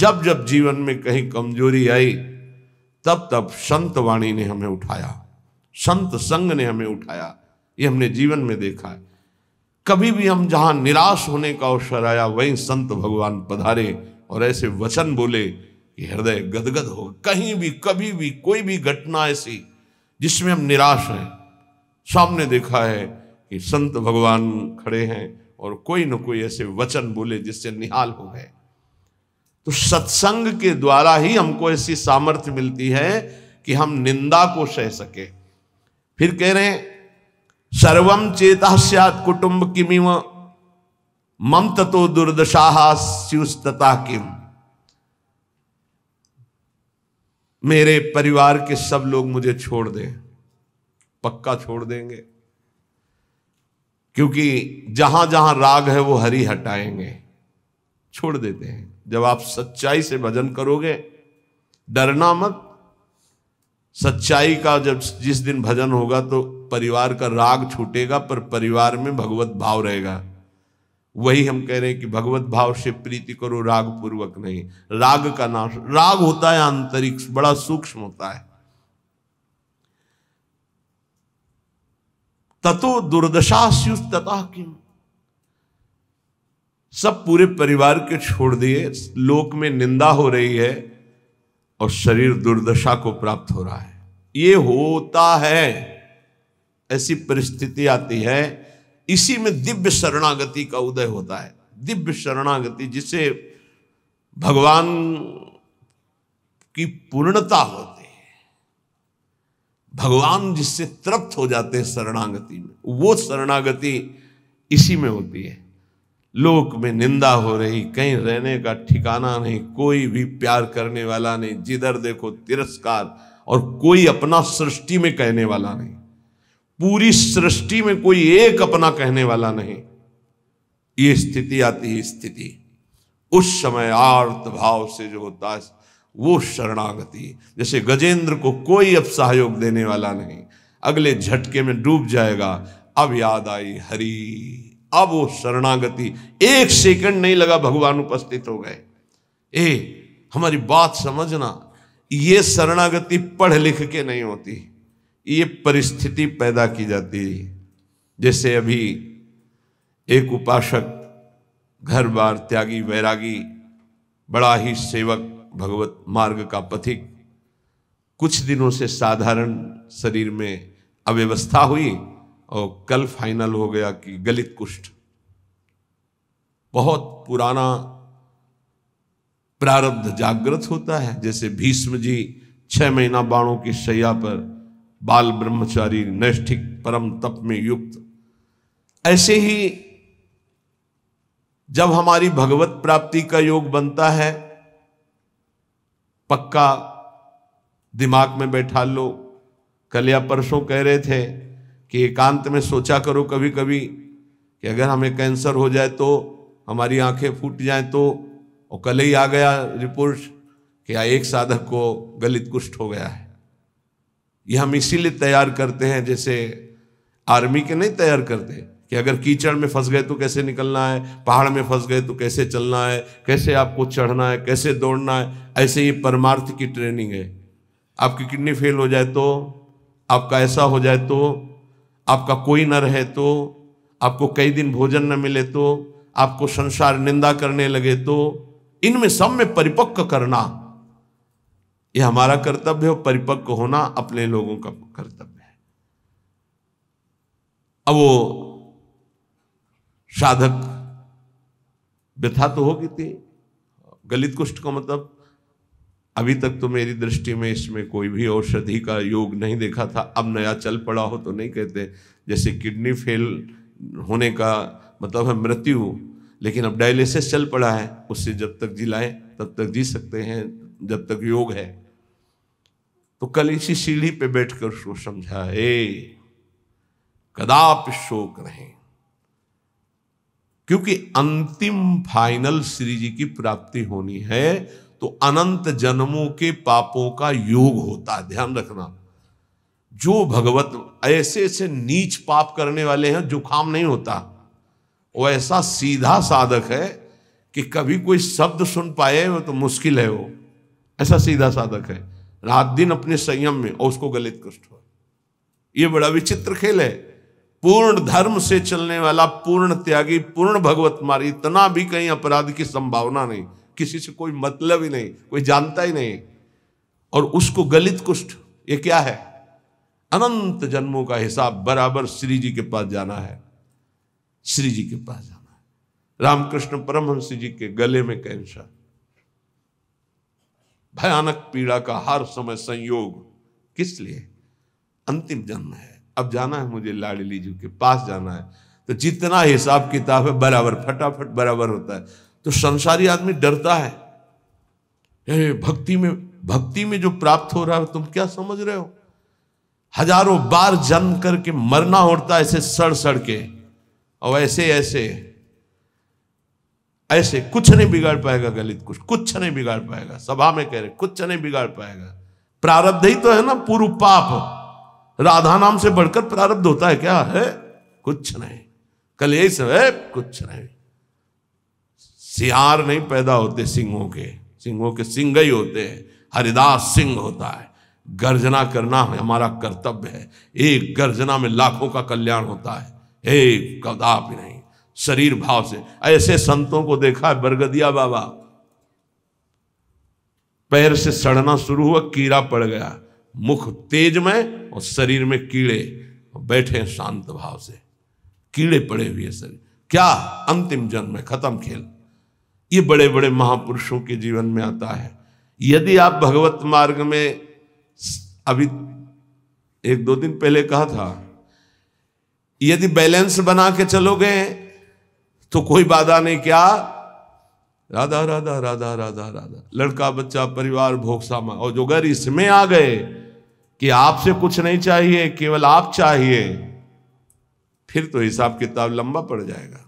जब जब जीवन में कहीं कमजोरी आई तब तब संत वाणी ने हमें उठाया संत संग ने हमें उठाया ये हमने जीवन में देखा है कभी भी हम जहां निराश होने का अवसर आया वहीं संत भगवान पधारे और ऐसे वचन बोले कि हृदय गदगद हो कहीं भी कभी भी कोई भी घटना ऐसी जिसमें हम निराश हैं सामने देखा है कि संत भगवान खड़े हैं और कोई न कोई ऐसे वचन बोले जिससे निहाल हो गए तो सत्संग के द्वारा ही हमको ऐसी सामर्थ्य मिलती है कि हम निंदा को सह सके फिर कह रहे हैं सर्वम चेता सियात कुटुंब किमिव मम तत्व दुर्दशा स्युस्तता किम मेरे परिवार के सब लोग मुझे छोड़ दें पक्का छोड़ देंगे क्योंकि जहां जहां राग है वो हरी हटाएंगे छोड़ देते हैं जब आप सच्चाई से भजन करोगे डरना मत सच्चाई का जब जिस दिन भजन होगा तो परिवार का राग छूटेगा पर परिवार में भगवत भाव रहेगा वही हम कह रहे हैं कि भगवत भाव से प्रीति करो राग पूर्वक नहीं राग का नाश राग होता है आंतरिक बड़ा सूक्ष्म होता है ततो दुर्दशा स्युस्तः किम सब पूरे परिवार के छोड़ दिए लोक में निंदा हो रही है और शरीर दुर्दशा को प्राप्त हो रहा है ये होता है ऐसी परिस्थिति आती है इसी में दिव्य शरणागति का उदय होता है दिव्य शरणागति जिसे भगवान की पूर्णता होती भगवान जिससे तृप्त हो जाते हैं शरणागति में वो शरणागति इसी में होती है लोक में निंदा हो रही कहीं रहने का ठिकाना नहीं कोई भी प्यार करने वाला नहीं जिधर देखो तिरस्कार और कोई अपना सृष्टि में कहने वाला नहीं पूरी सृष्टि में कोई एक अपना कहने वाला नहीं ये स्थिति आती है स्थिति उस समय आर्त भाव से जो होता है वो शरणागति जैसे गजेंद्र को कोई अब सहयोग देने वाला नहीं अगले झटके में डूब जाएगा अब याद आई हरि अब वो शरणागति एक सेकंड नहीं लगा भगवान उपस्थित हो गए ए हमारी बात समझना ये शरणागति पढ़ लिख के नहीं होती ये परिस्थिति पैदा की जाती है जैसे अभी एक उपासक घर बार त्यागी वैरागी बड़ा ही सेवक भगवत मार्ग का पथिक कुछ दिनों से साधारण शरीर में अव्यवस्था हुई और कल फाइनल हो गया कि गलित कुष्ठ बहुत पुराना प्रारब्ध जागृत होता है जैसे भीष्म जी छह महीना बाणों की शैया पर बाल ब्रह्मचारी नैष्ठिक परम तप में युक्त ऐसे ही जब हमारी भगवत प्राप्ति का योग बनता है पक्का दिमाग में बैठा लो कल या परसों कह रहे थे कि एकांत में सोचा करो कभी कभी कि अगर हमें कैंसर हो जाए तो हमारी आंखें फूट जाए तो और कल ही आ गया रिपोर्ट कि एक साधक को गलित कुष्ठ हो गया है ये हम इसीलिए तैयार करते हैं जैसे आर्मी के नहीं तैयार करते कि अगर कीचड़ में फंस गए तो कैसे निकलना है पहाड़ में फंस गए तो कैसे चलना है कैसे आपको चढ़ना है कैसे दौड़ना है ऐसे ही परमार्थ की ट्रेनिंग है आपकी किडनी फेल हो जाए तो आपका ऐसा हो जाए तो आपका कोई न रहे तो आपको कई दिन भोजन न मिले तो आपको संसार निंदा करने लगे तो इनमें सब में परिपक्व करना यह हमारा कर्तव्य है परिपक्व होना अपने लोगों का कर्तव्य है अब वो साधक व्यथा तो होगी थी गलित कुष्ठ का मतलब अभी तक तो मेरी दृष्टि में इसमें कोई भी औषधि का योग नहीं देखा था अब नया चल पड़ा हो तो नहीं कहते जैसे किडनी फेल होने का मतलब है मृत्यु लेकिन अब डायलिसिस चल पड़ा है उससे जब तक लाए तब तक जी सकते हैं जब तक योग है तो कल इसी सीढ़ी पे बैठकर उसको समझा हे कदाप शोक रहें क्योंकि अंतिम फाइनल श्री जी की प्राप्ति होनी है तो अनंत जन्मों के पापों का योग होता है ध्यान रखना जो भगवत ऐसे ऐसे नीच पाप करने वाले हैं जुकाम नहीं होता वो ऐसा सीधा साधक है कि कभी कोई शब्द सुन पाए वो तो मुश्किल है वो ऐसा सीधा साधक है रात दिन अपने संयम में और उसको गलित कष्ट हो ये बड़ा विचित्र खेल है पूर्ण धर्म से चलने वाला पूर्ण त्यागी पूर्ण भगवत मारी इतना भी कहीं अपराध की संभावना नहीं किसी से कोई मतलब ही नहीं कोई जानता ही नहीं और उसको गलित कुष्ठ ये क्या है अनंत जन्मों का हिसाब बराबर श्री जी के पास जाना है श्री जी के पास जाना है रामकृष्ण परमहंस जी के गले में कैंसर भयानक पीड़ा का हर समय संयोग किस लिए अंतिम जन्म है अब जाना है मुझे लाडली जी के पास जाना है तो जितना हिसाब किताब है बराबर फटाफट बराबर होता है तो संसारी आदमी डरता है भक्ति में भक्ति में जो प्राप्त हो रहा है तुम क्या समझ रहे हो हजारों बार जन्म करके मरना होता है ऐसे सड़ सड़ के और ऐसे ऐसे ऐसे कुछ नहीं बिगाड़ पाएगा गलित कुछ कुछ नहीं बिगाड़ पाएगा सभा में कह रहे कुछ नहीं बिगाड़ पाएगा प्रारब्ध ही तो है ना पूर्व पाप राधा नाम से बढ़कर प्रारब्ध होता है क्या है कुछ नहीं कलेश है कुछ नहीं सियार नहीं पैदा होते सिंहों के सिंहों के सिंह ही होते हैं हरिदास सिंह होता है गर्जना करना हमारा कर्तव्य है एक गर्जना में लाखों का कल्याण होता है एक कदापि नहीं शरीर भाव से ऐसे संतों को देखा है बरगदिया बाबा पैर से सड़ना शुरू हुआ कीड़ा पड़ गया मुख तेजमय और शरीर में कीड़े बैठे शांत भाव से कीड़े पड़े हुए शरीर क्या अंतिम जन्म है खत्म खेल ये बड़े बड़े महापुरुषों के जीवन में आता है यदि आप भगवत मार्ग में अभी एक दो दिन पहले कहा था यदि बैलेंस बना के चलोगे तो कोई बाधा नहीं क्या राधा राधा राधा राधा राधा लड़का बच्चा परिवार भोग सामा और जो अगर इसमें आ गए कि आपसे कुछ नहीं चाहिए केवल आप चाहिए फिर तो हिसाब किताब लंबा पड़ जाएगा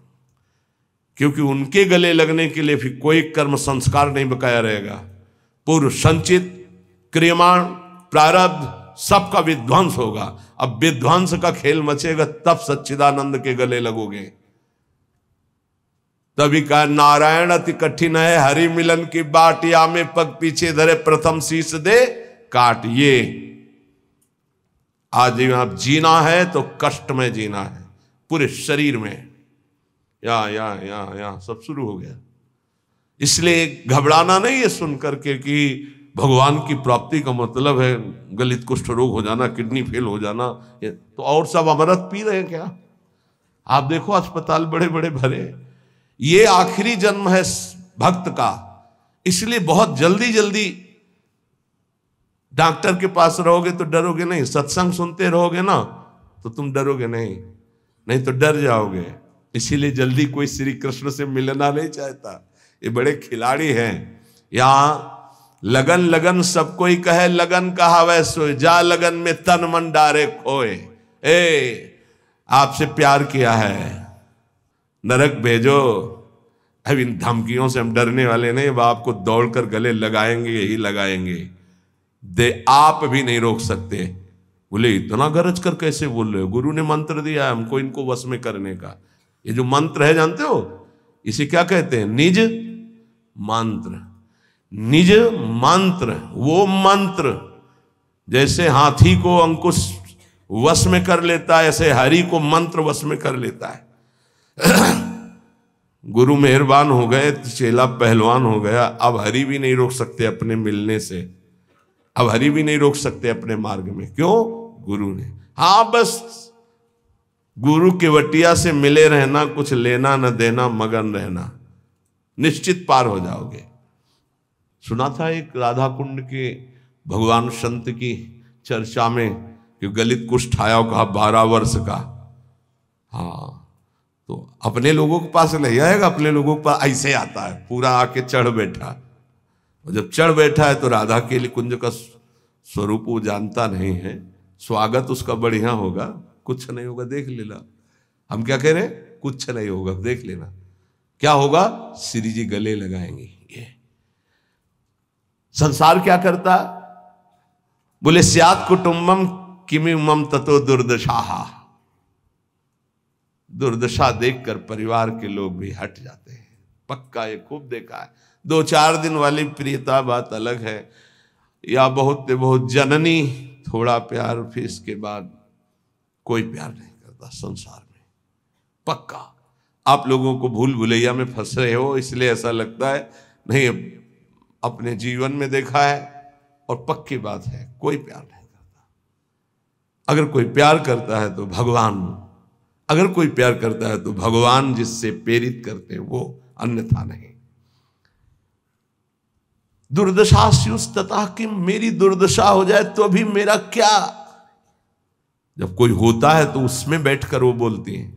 क्योंकि उनके गले लगने के लिए फिर कोई कर्म संस्कार नहीं बकाया रहेगा पूर्व संचित क्रियमाण प्रारब्ध सबका विध्वंस होगा अब विध्वंस का खेल मचेगा तब सच्चिदानंद के गले लगोगे तभी कहा नारायण अति कठिन है हरि मिलन की बाटिया में पग पीछे धरे प्रथम शीस दे काट ये आज आप जीना है तो कष्ट में जीना है पूरे शरीर में या या या या सब शुरू हो गया इसलिए घबराना नहीं है सुन करके कि भगवान की प्राप्ति का मतलब है गलित कुष्ठ रोग हो जाना किडनी फेल हो जाना तो और सब अमृत पी रहे हैं क्या आप देखो अस्पताल बड़े बड़े भरे हैं ये आखिरी जन्म है भक्त का इसलिए बहुत जल्दी जल्दी डॉक्टर के पास रहोगे तो डरोगे नहीं सत्संग सुनते रहोगे ना तो तुम डरोगे नहीं नहीं तो डर जाओगे इसीलिए जल्दी कोई श्री कृष्ण से मिलना नहीं चाहता ये बड़े खिलाड़ी हैं यहां लगन लगन सब कोई कहे लगन कहा वैसो जा लगन में तन मन डारे खोए ए आपसे प्यार किया है नरक भेजो अब इन धमकियों से हम डरने वाले नहीं वह आपको दौड़कर गले लगाएंगे यही लगाएंगे दे आप भी नहीं रोक सकते बोले इतना गरज कर कैसे बोल रहे हो गुरु ने मंत्र दिया हमको इनको वश में करने का ये जो मंत्र है जानते हो इसे क्या कहते हैं निज मंत्र निज मंत्र वो मंत्र जैसे हाथी को अंकुश वश में कर लेता है ऐसे हरि को मंत्र वश में कर लेता है गुरु मेहरबान हो गए चेला पहलवान हो गया अब हरि भी नहीं रोक सकते अपने मिलने से अब हरि भी नहीं रोक सकते अपने मार्ग में क्यों गुरु ने हा बस गुरु के वटिया से मिले रहना कुछ लेना न देना मगन रहना निश्चित पार हो जाओगे सुना था एक राधा कुंड के भगवान संत की चर्चा में कि गलित कुछ ठाया कहा बारह वर्ष का हाँ तो अपने लोगों के पास नहीं आएगा अपने लोगों के पास ऐसे आता है पूरा आके चढ़ बैठा और जब चढ़ बैठा है तो राधा के लिए कुंज का स्वरूप वो जानता नहीं है स्वागत उसका बढ़िया होगा कुछ नहीं होगा देख लेना हम क्या कह रहे हैं कुछ नहीं होगा देख लेना क्या होगा श्री जी गले लगाएंगे ये संसार क्या करता बोले सियात कुटुम्बम किमी उम ततो दुर्दशाहा दुर्दशा देखकर परिवार के लोग भी हट जाते हैं पक्का ये खूब देखा है दो चार दिन वाली प्रियता बात अलग है या बहुत बहुत जननी थोड़ा प्यार फिर इसके बाद कोई प्यार नहीं करता संसार में पक्का आप लोगों को भूल भुलैया में फंस रहे हो इसलिए ऐसा लगता है नहीं अपने जीवन में देखा है और पक्की बात है कोई प्यार नहीं करता अगर कोई प्यार करता है तो भगवान अगर कोई प्यार करता है तो भगवान जिससे प्रेरित करते हैं वो अन्यथा नहीं दुर्दशा तथा कि मेरी दुर्दशा हो जाए तो अभी मेरा क्या जब कोई होता है तो उसमें बैठकर वो बोलती हैं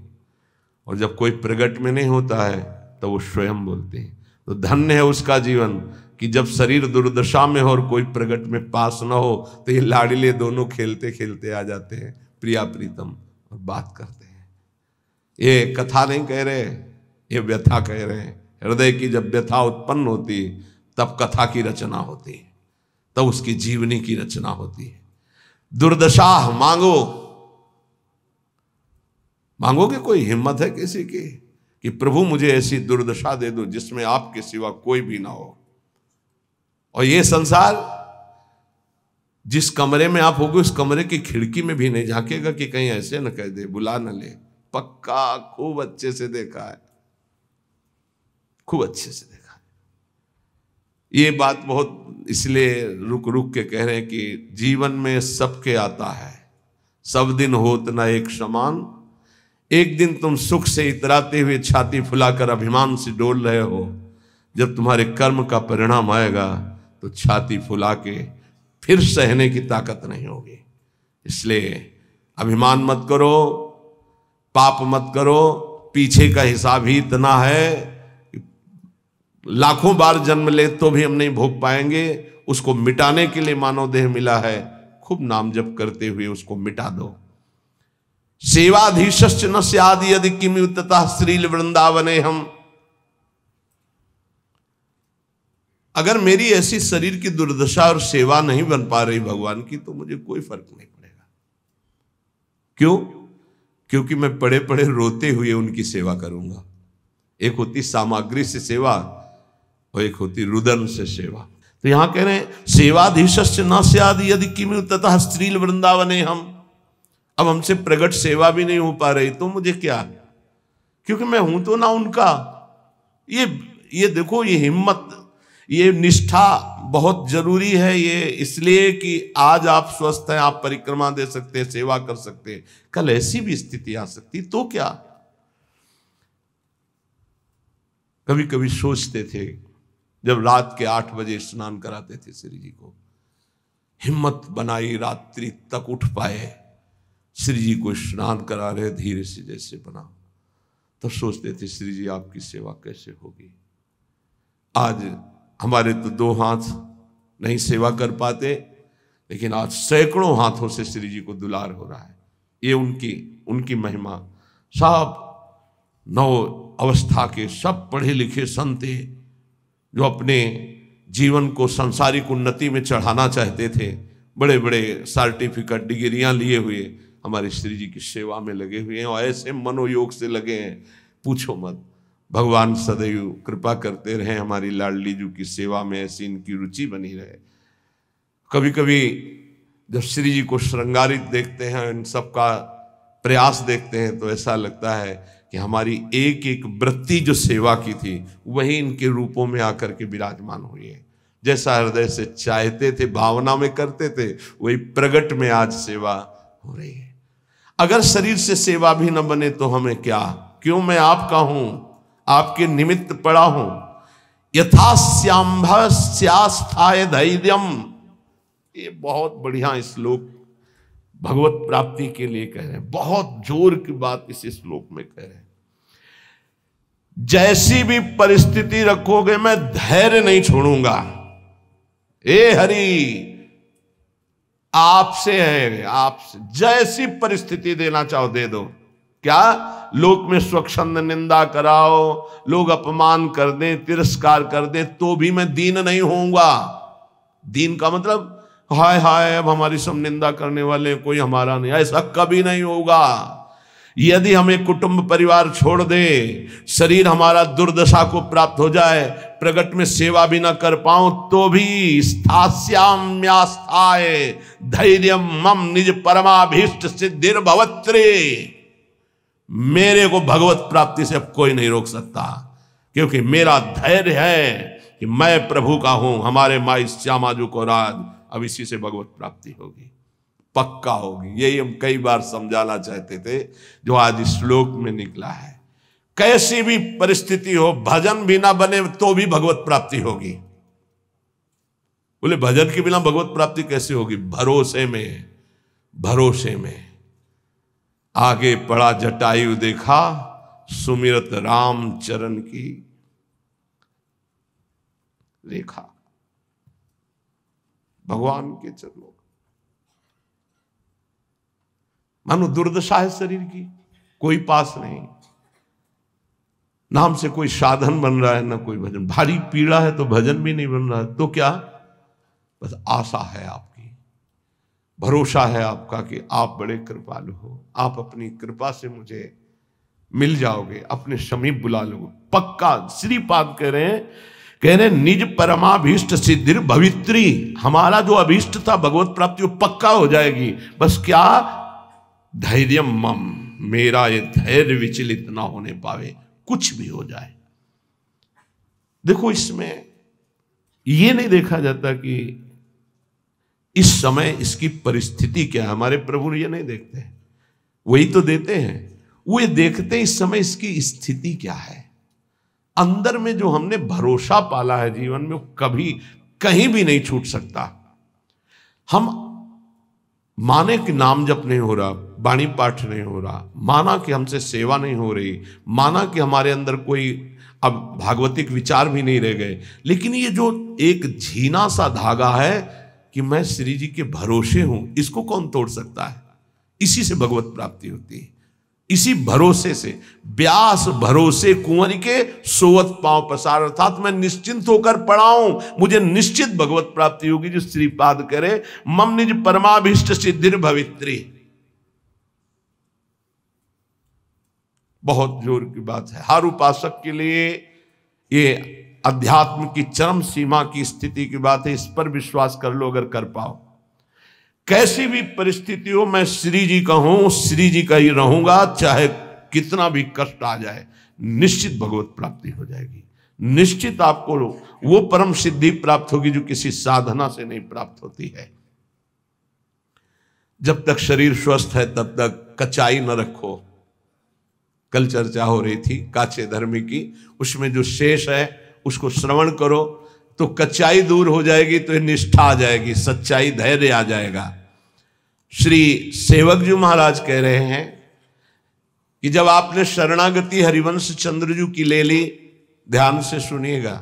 और जब कोई प्रगट में नहीं होता है तो वो स्वयं बोलते हैं तो धन्य है उसका जीवन कि जब शरीर दुर्दशा में हो और कोई प्रगट में पास ना हो तो ये लाड़िले दोनों खेलते खेलते आ जाते हैं प्रिया प्रीतम और बात करते हैं ये कथा नहीं कह रहे ये व्यथा कह रहे हैं हृदय की जब व्यथा उत्पन्न होती तब कथा की रचना होती है तब उसकी जीवनी की रचना होती है दुर्दशा मांगो मांगोगे कोई हिम्मत है किसी की कि प्रभु मुझे ऐसी दुर्दशा दे दो जिसमें आपके सिवा कोई भी ना हो और ये संसार जिस कमरे में आप होगे उस कमरे की खिड़की में भी नहीं झांकेगा कि कहीं ऐसे न कह दे बुला न ले पक्का खूब अच्छे से देखा है खूब अच्छे से देखा है ये बात बहुत इसलिए रुक रुक के कह रहे हैं कि जीवन में सबके आता है सब दिन हो उतना एक समान एक दिन तुम सुख से इतराते हुए छाती फुलाकर अभिमान से डोल रहे हो जब तुम्हारे कर्म का परिणाम आएगा तो छाती फुला के फिर सहने की ताकत नहीं होगी इसलिए अभिमान मत करो पाप मत करो पीछे का हिसाब ही इतना है लाखों बार जन्म ले तो भी हम नहीं भोग पाएंगे उसको मिटाने के लिए मानव देह मिला है खूब नाम जप करते हुए उसको मिटा दो सेवाधीश्च न आदि यदि किम तथा श्रील वृंदावने हम अगर मेरी ऐसी शरीर की दुर्दशा और सेवा नहीं बन पा रही भगवान की तो मुझे कोई फर्क नहीं पड़ेगा क्यों क्योंकि मैं पड़े पड़े रोते हुए उनकी सेवा करूंगा एक होती सामग्री से सेवा और एक होती रुदन से सेवा तो यहां कह रहे हैं सेवाधीश से न से आदि यदि किम तथा स्त्रील वृंदावने हम अब हमसे प्रगट सेवा भी नहीं हो पा रही तो मुझे क्या क्योंकि मैं हूं तो ना उनका ये ये देखो ये हिम्मत ये निष्ठा बहुत जरूरी है ये इसलिए कि आज आप स्वस्थ हैं आप परिक्रमा दे सकते हैं सेवा कर सकते हैं कल ऐसी भी स्थिति आ सकती तो क्या कभी कभी सोचते थे जब रात के आठ बजे स्नान कराते थे श्री जी को हिम्मत बनाई रात्रि तक उठ पाए श्री जी को स्नान करा रहे धीरे से जैसे बना तो सोचते थे श्री जी आपकी सेवा कैसे होगी आज हमारे तो दो हाथ नहीं सेवा कर पाते लेकिन आज सैकड़ों हाथों से श्री जी को दुलार हो रहा है ये उनकी उनकी महिमा सब नव अवस्था के सब पढ़े लिखे संत जो अपने जीवन को सांसारिक उन्नति में चढ़ाना चाहते थे बड़े बड़े सर्टिफिकेट डिग्रियां लिए हुए हमारे श्री जी की सेवा में लगे हुए हैं और ऐसे मनोयोग से लगे हैं पूछो मत भगवान सदैव कृपा करते रहे हमारी लाडली जी की सेवा में ऐसी इनकी रुचि बनी रहे कभी कभी जब श्री जी को श्रृंगारित देखते हैं इन सबका प्रयास देखते हैं तो ऐसा लगता है कि हमारी एक एक वृत्ति जो सेवा की थी वही इनके रूपों में आकर के विराजमान हुई है जैसा हृदय से चाहते थे भावना में करते थे वही प्रगट में आज सेवा हो रही है अगर शरीर से सेवा भी न बने तो हमें क्या क्यों मैं आपका हूं आपके निमित्त पड़ा हूं यथाश्यांभ धैर्य धैर्यम ये बहुत बढ़िया श्लोक भगवत प्राप्ति के लिए कह रहे हैं बहुत जोर की बात इस श्लोक में कह रहे हैं जैसी भी परिस्थिति रखोगे मैं धैर्य नहीं छोड़ूंगा ए हरि आपसे है आपसे जैसी परिस्थिति देना चाहो दे दो क्या लोक में स्वच्छंद निंदा कराओ लोग अपमान कर दें तिरस्कार कर दें तो भी मैं दीन नहीं होऊंगा दीन का मतलब हाय हाय अब हमारी सब निंदा करने वाले कोई हमारा नहीं ऐसा कभी नहीं होगा यदि हमें कुटुंब परिवार छोड़ दे शरीर हमारा दुर्दशा को प्राप्त हो जाए प्रगट में सेवा भी ना कर पाऊं तो भी स्थास्याम्यास्थाए धैर्य मम निज परमाभीष्ट सिद्धिर्भवत्री मेरे को भगवत प्राप्ति से अब कोई नहीं रोक सकता क्योंकि मेरा धैर्य है कि मैं प्रभु का हूं हमारे माई श्यामा जू को राज अब इसी से भगवत प्राप्ति होगी पक्का होगी यही हम कई बार समझाना चाहते थे जो आज श्लोक में निकला है कैसी भी परिस्थिति हो भजन भी ना बने तो भी भगवत प्राप्ति होगी बोले भजन के बिना भगवत प्राप्ति कैसे होगी भरोसे में भरोसे में आगे पड़ा जटायु देखा सुमिरत राम चरण की रेखा भगवान के चरणों मानो दुर्दशा है शरीर की कोई पास नहीं नाम से कोई साधन बन रहा है ना कोई भजन भारी पीड़ा है तो भजन भी नहीं बन रहा है तो क्या बस आशा है आप भरोसा है आपका कि आप बड़े कृपालु हो आप अपनी कृपा से मुझे मिल जाओगे अपने समीप बुला लोगे पक्का श्री पाद कह रहे हैं कह रहे हैं निज परमाभीष्ट सिद्धिर भवित्री हमारा जो अभीष्ट था भगवत प्राप्ति वो पक्का हो जाएगी बस क्या धैर्य मम मेरा ये धैर्य विचलित ना होने पावे कुछ भी हो जाए देखो इसमें ये नहीं देखा जाता कि इस समय इसकी परिस्थिति क्या है हमारे प्रभु ये नहीं देखते वही तो देते हैं वे देखते इस समय इसकी स्थिति क्या है अंदर में जो हमने भरोसा पाला है जीवन में वो कभी कहीं भी नहीं छूट सकता हम माने कि नाम जप नहीं हो रहा वाणी पाठ नहीं हो रहा माना कि हमसे सेवा नहीं हो रही माना कि हमारे अंदर कोई अब भागवतिक विचार भी नहीं रह गए लेकिन ये जो एक झीना सा धागा है कि मैं श्री जी के भरोसे हूं इसको कौन तोड़ सकता है इसी से भगवत प्राप्ति होती है इसी भरोसे से व्यास भरोसे कुंवर के सोवत पांव पसार अर्थात मैं निश्चिंत होकर पढ़ाऊं मुझे निश्चित भगवत प्राप्ति होगी जो श्रीपाद करे मम निज परमाभिष्ट सिद्धिर भवित्री बहुत जोर की बात है हर उपासक के लिए ये अध्यात्म की चरम सीमा की स्थिति की बात है इस पर विश्वास कर लो अगर कर पाओ कैसी भी परिस्थितियों में श्री जी का हूं श्री जी का ही रहूंगा चाहे कितना भी कष्ट आ जाए निश्चित भगवत प्राप्ति हो जाएगी निश्चित आपको वो परम सिद्धि प्राप्त होगी जो किसी साधना से नहीं प्राप्त होती है जब तक शरीर स्वस्थ है तब तक कचाई न रखो कल चर्चा हो रही थी काचे धर्म की उसमें जो शेष है उसको श्रवण करो तो कच्चाई दूर हो जाएगी तो निष्ठा आ जाएगी सच्चाई धैर्य आ जाएगा श्री सेवक जी महाराज कह रहे हैं कि जब आपने शरणागति हरिवंश चंद्र जी की ले ली ध्यान से सुनिएगा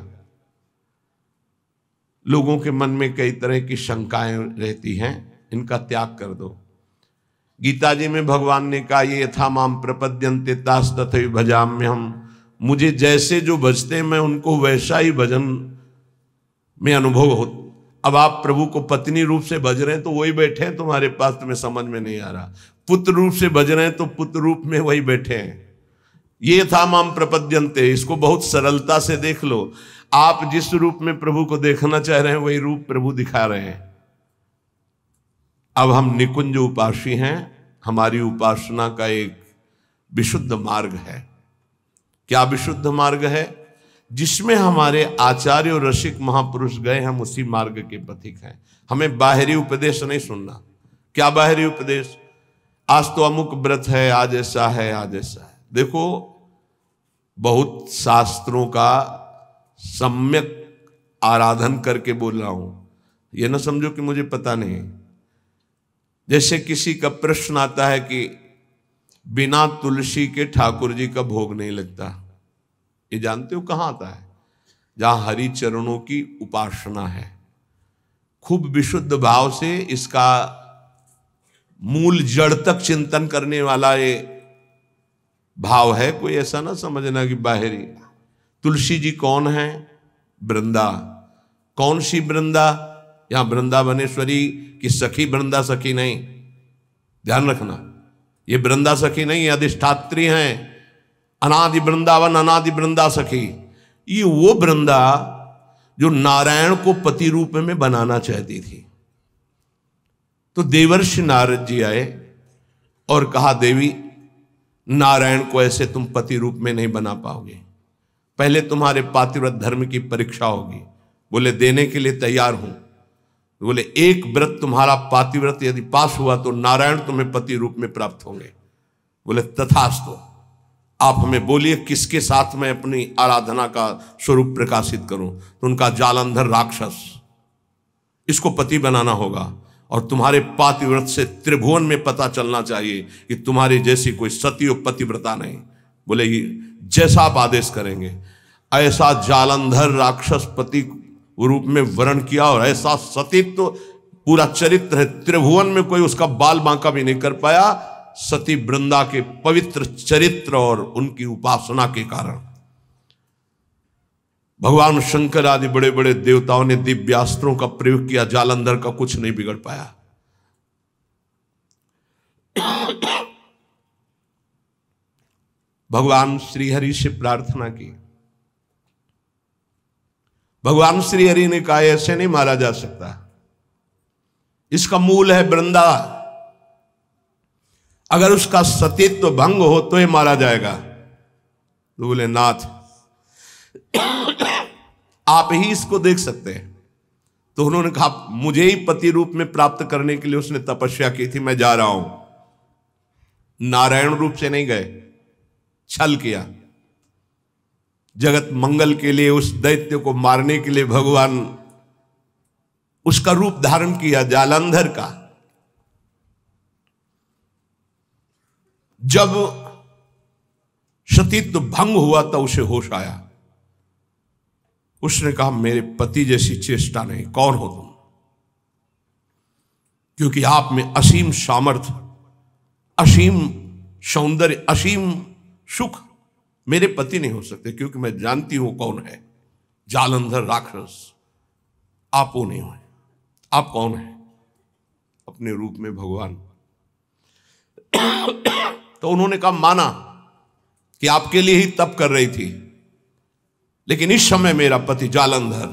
लोगों के मन में कई तरह की शंकाएं रहती हैं इनका त्याग कर दो गीता जी में भगवान ने कहा ये यथा माम प्रपद्यंते तास तथा भजाम में हम मुझे जैसे जो भजते मैं उनको वैसा ही भजन में अनुभव हो अब आप प्रभु को पत्नी रूप से भज रहे हैं तो वही बैठे हैं तुम्हारे पास तुम्हें समझ में नहीं आ रहा पुत्र रूप से भज रहे हैं तो पुत्र रूप में वही बैठे हैं ये था माम प्रपद्यंते इसको बहुत सरलता से देख लो आप जिस रूप में प्रभु को देखना चाह रहे हैं वही रूप प्रभु दिखा रहे हैं अब हम निकुंज उपासी हैं हमारी उपासना का एक विशुद्ध मार्ग है क्या विशुद्ध मार्ग है जिसमें हमारे आचार्य और रसिक महापुरुष गए हम उसी मार्ग के पथिक हैं हमें बाहरी उपदेश नहीं सुनना क्या बाहरी उपदेश आज तो अमुक व्रत है आज ऐसा है आज ऐसा है देखो बहुत शास्त्रों का सम्यक आराधन करके बोल रहा हूं यह ना समझो कि मुझे पता नहीं जैसे किसी का प्रश्न आता है कि बिना तुलसी के ठाकुर जी का भोग नहीं लगता ये जानते हो कहाँ आता है जहां हरि चरणों की उपासना है खूब विशुद्ध भाव से इसका मूल जड़ तक चिंतन करने वाला ये भाव है कोई ऐसा ना समझना कि बाहरी तुलसी जी कौन है वृंदा कौन सी वृंदा यहां वृंदावनेश्वरी की सखी वृंदा सखी नहीं ध्यान रखना ये वृंदा सखी नहीं अधिष्ठात्री हैं अनादि वृंदावन अनादि वृंदा सखी ये वो वृंदा जो नारायण को पति रूप में बनाना चाहती थी तो देवर्षि नारद जी आए और कहा देवी नारायण को ऐसे तुम पति रूप में नहीं बना पाओगे पहले तुम्हारे पातिव्रत धर्म की परीक्षा होगी बोले देने के लिए तैयार हूं तो बोले एक व्रत तुम्हारा पातिव्रत यदि पास हुआ तो नारायण तुम्हें पति रूप में प्राप्त होंगे बोले तथास्तु आप हमें बोलिए किसके साथ मैं अपनी आराधना का स्वरूप प्रकाशित करूं तो उनका जालंधर राक्षस इसको पति बनाना होगा और तुम्हारे पातिव्रत से त्रिभुवन में पता चलना चाहिए कि तुम्हारे जैसी कोई सती और पतिव्रता नहीं बोले जैसा आप आदेश करेंगे ऐसा जालंधर राक्षस पति रूप में वर्ण किया और ऐसा सतीत्व तो पूरा चरित्र है त्रिभुवन में कोई उसका बाल बांका भी नहीं कर पाया सती वृंदा के पवित्र चरित्र और उनकी उपासना के कारण भगवान शंकर आदि बड़े बड़े देवताओं ने दिव्यास्त्रों का प्रयोग किया जालंधर का कुछ नहीं बिगड़ पाया भगवान श्रीहरि से प्रार्थना की भगवान श्री हरि ने कहा ऐसे नहीं मारा जा सकता इसका मूल है वृंदा अगर उसका सतीत्व तो भंग हो तो ये मारा जाएगा तो बोले नाथ आप ही इसको देख सकते हैं तो उन्होंने कहा मुझे ही पति रूप में प्राप्त करने के लिए उसने तपस्या की थी मैं जा रहा हूं नारायण रूप से नहीं गए छल किया जगत मंगल के लिए उस दैत्य को मारने के लिए भगवान उसका रूप धारण किया जालंधर का जब सतीत्व भंग हुआ तो उसे होश आया उसने कहा मेरे पति जैसी चेष्टा नहीं कौन हो तुम क्योंकि आप में असीम सामर्थ्य असीम सौंदर्य असीम सुख मेरे पति नहीं हो सकते क्योंकि मैं जानती हूं कौन है जालंधर राक्षस आप वो नहीं हो आप कौन है अपने रूप में भगवान तो उन्होंने कहा माना कि आपके लिए ही तप कर रही थी लेकिन इस समय मेरा पति जालंधर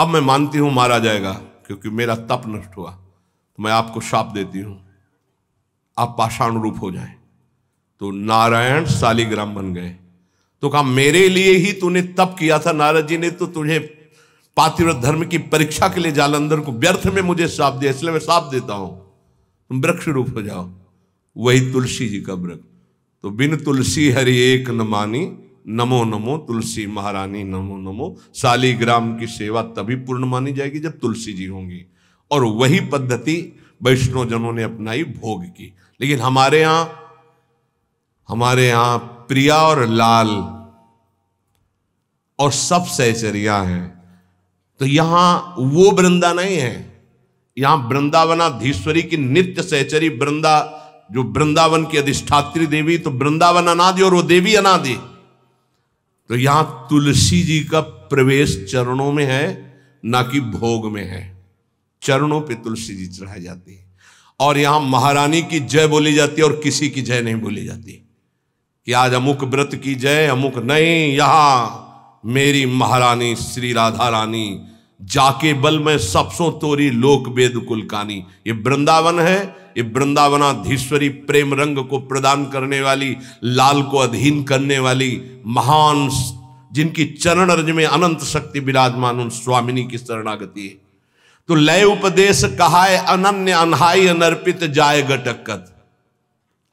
अब मैं मानती हूं मारा जाएगा क्योंकि मेरा तप नष्ट हुआ तो मैं आपको शाप देती हूं आप पाषाण रूप हो जाए तो नारायण शालिग्राम बन गए तो कहा मेरे लिए ही तूने तप किया था नारद जी ने तो तुझे पातिव्रत धर्म की परीक्षा के लिए जालंधर को व्यर्थ में मुझे साप दिया इसलिए मैं साप देता हूं तुम वृक्ष रूप हो जाओ वही तुलसी जी का वृक्ष तो बिन तुलसी हरि एक न मानी नमो नमो तुलसी महारानी नमो नमो शालीग्राम की सेवा तभी पूर्ण मानी जाएगी जब तुलसी जी होंगी और वही पद्धति वैष्णव जनों ने अपनाई भोग की लेकिन हमारे यहाँ हमारे यहां प्रिया और लाल और सब सहचरिया हैं तो यहां वो वृंदा नहीं है यहां वृंदावनाधीश्वरी की नित्य सहचरी वृंदा जो वृंदावन की अधिष्ठात्री देवी तो वृंदावन अनादि और वो देवी अनादि तो यहां तुलसी जी का प्रवेश चरणों में है ना कि भोग में है चरणों पे तुलसी जी चढ़ाई जाती है और यहां महारानी की जय बोली जाती है और किसी की जय नहीं बोली जाती कि आज अमुक व्रत की जय अमुक नहीं यहां मेरी महारानी श्री राधा रानी जाके बल में सबसों तोरी लोक वेद कुलकानी ये वृंदावन है ये वृंदावनाधीश्वरी प्रेम रंग को प्रदान करने वाली लाल को अधीन करने वाली महान जिनकी चरण रज में अनंत शक्ति विराजमान उन स्वामिनी की शरणागति है तो लय उपदेश कहाय अनन्य अनहाय अनर्पित जाय घटक कथ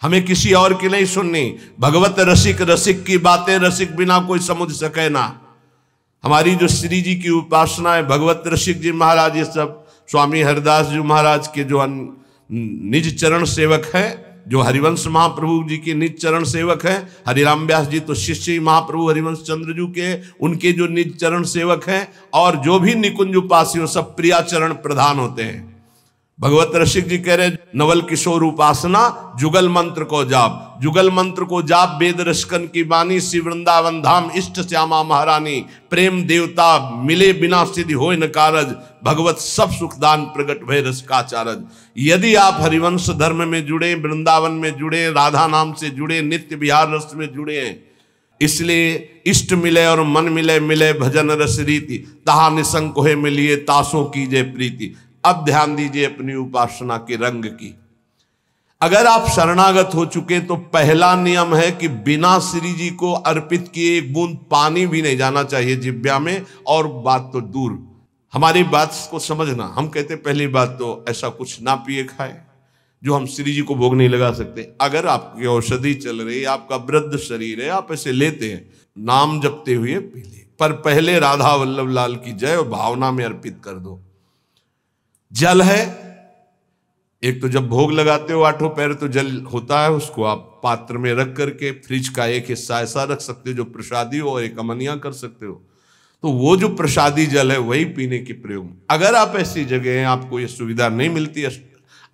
हमें किसी और की नहीं सुननी भगवत रसिक रसिक की बातें रसिक बिना कोई समझ सके ना हमारी जो श्री जी की उपासना है भगवत रसिक जी महाराज ये सब स्वामी हरिदास जी महाराज के जो निज चरण सेवक हैं जो हरिवंश महाप्रभु जी के निज चरण सेवक हैं हरिराम व्यास जी तो शिष्य ही महाप्रभु हरिवंश चंद्र जी के उनके जो निज चरण सेवक हैं और जो भी निकुंज उपासी हो सब चरण प्रधान होते हैं भगवत रसिक जी कह रहे नवल किशोर उपासना जुगल मंत्र को जाप जुगल मंत्र को जाप वेद रसकन की वाणी श्री वृंदावन धाम इष्ट श्यामा महारानी प्रेम देवता मिले बिना सिद्धि हो न कारज भगवत सब सुखदान प्रकट भय रस यदि आप हरिवंश धर्म में जुड़े वृंदावन में जुड़े राधा नाम से जुड़े नित्य विहार रस में जुड़े हैं इसलिए इष्ट मिले और मन मिले मिले भजन रस रीति तहा निसंकोहे मिलिए तासों जय प्रीति अब ध्यान दीजिए अपनी उपासना के रंग की अगर आप शरणागत हो चुके तो पहला नियम है कि बिना श्री जी को अर्पित किए एक बूंद पानी भी नहीं जाना चाहिए जिब्या में और बात तो दूर हमारी बात को समझना हम कहते पहली बात तो ऐसा कुछ ना पिए खाए जो हम श्री जी को भोग नहीं लगा सकते अगर आपकी औषधि चल रही है आपका वृद्ध शरीर है आप ऐसे लेते हैं नाम जपते हुए पी ले पर पहले राधा वल्लभ लाल की जय भावना में अर्पित कर दो जल है एक तो जब भोग लगाते हो आठों पैर तो जल होता है उसको आप पात्र में रख करके फ्रिज का एक हिस्सा ऐसा रख सकते हो जो प्रसादी हो और एक अमनिया कर सकते हो तो वो जो प्रसादी जल है वही पीने के प्रयोग अगर आप ऐसी जगह हैं आपको ये सुविधा नहीं मिलती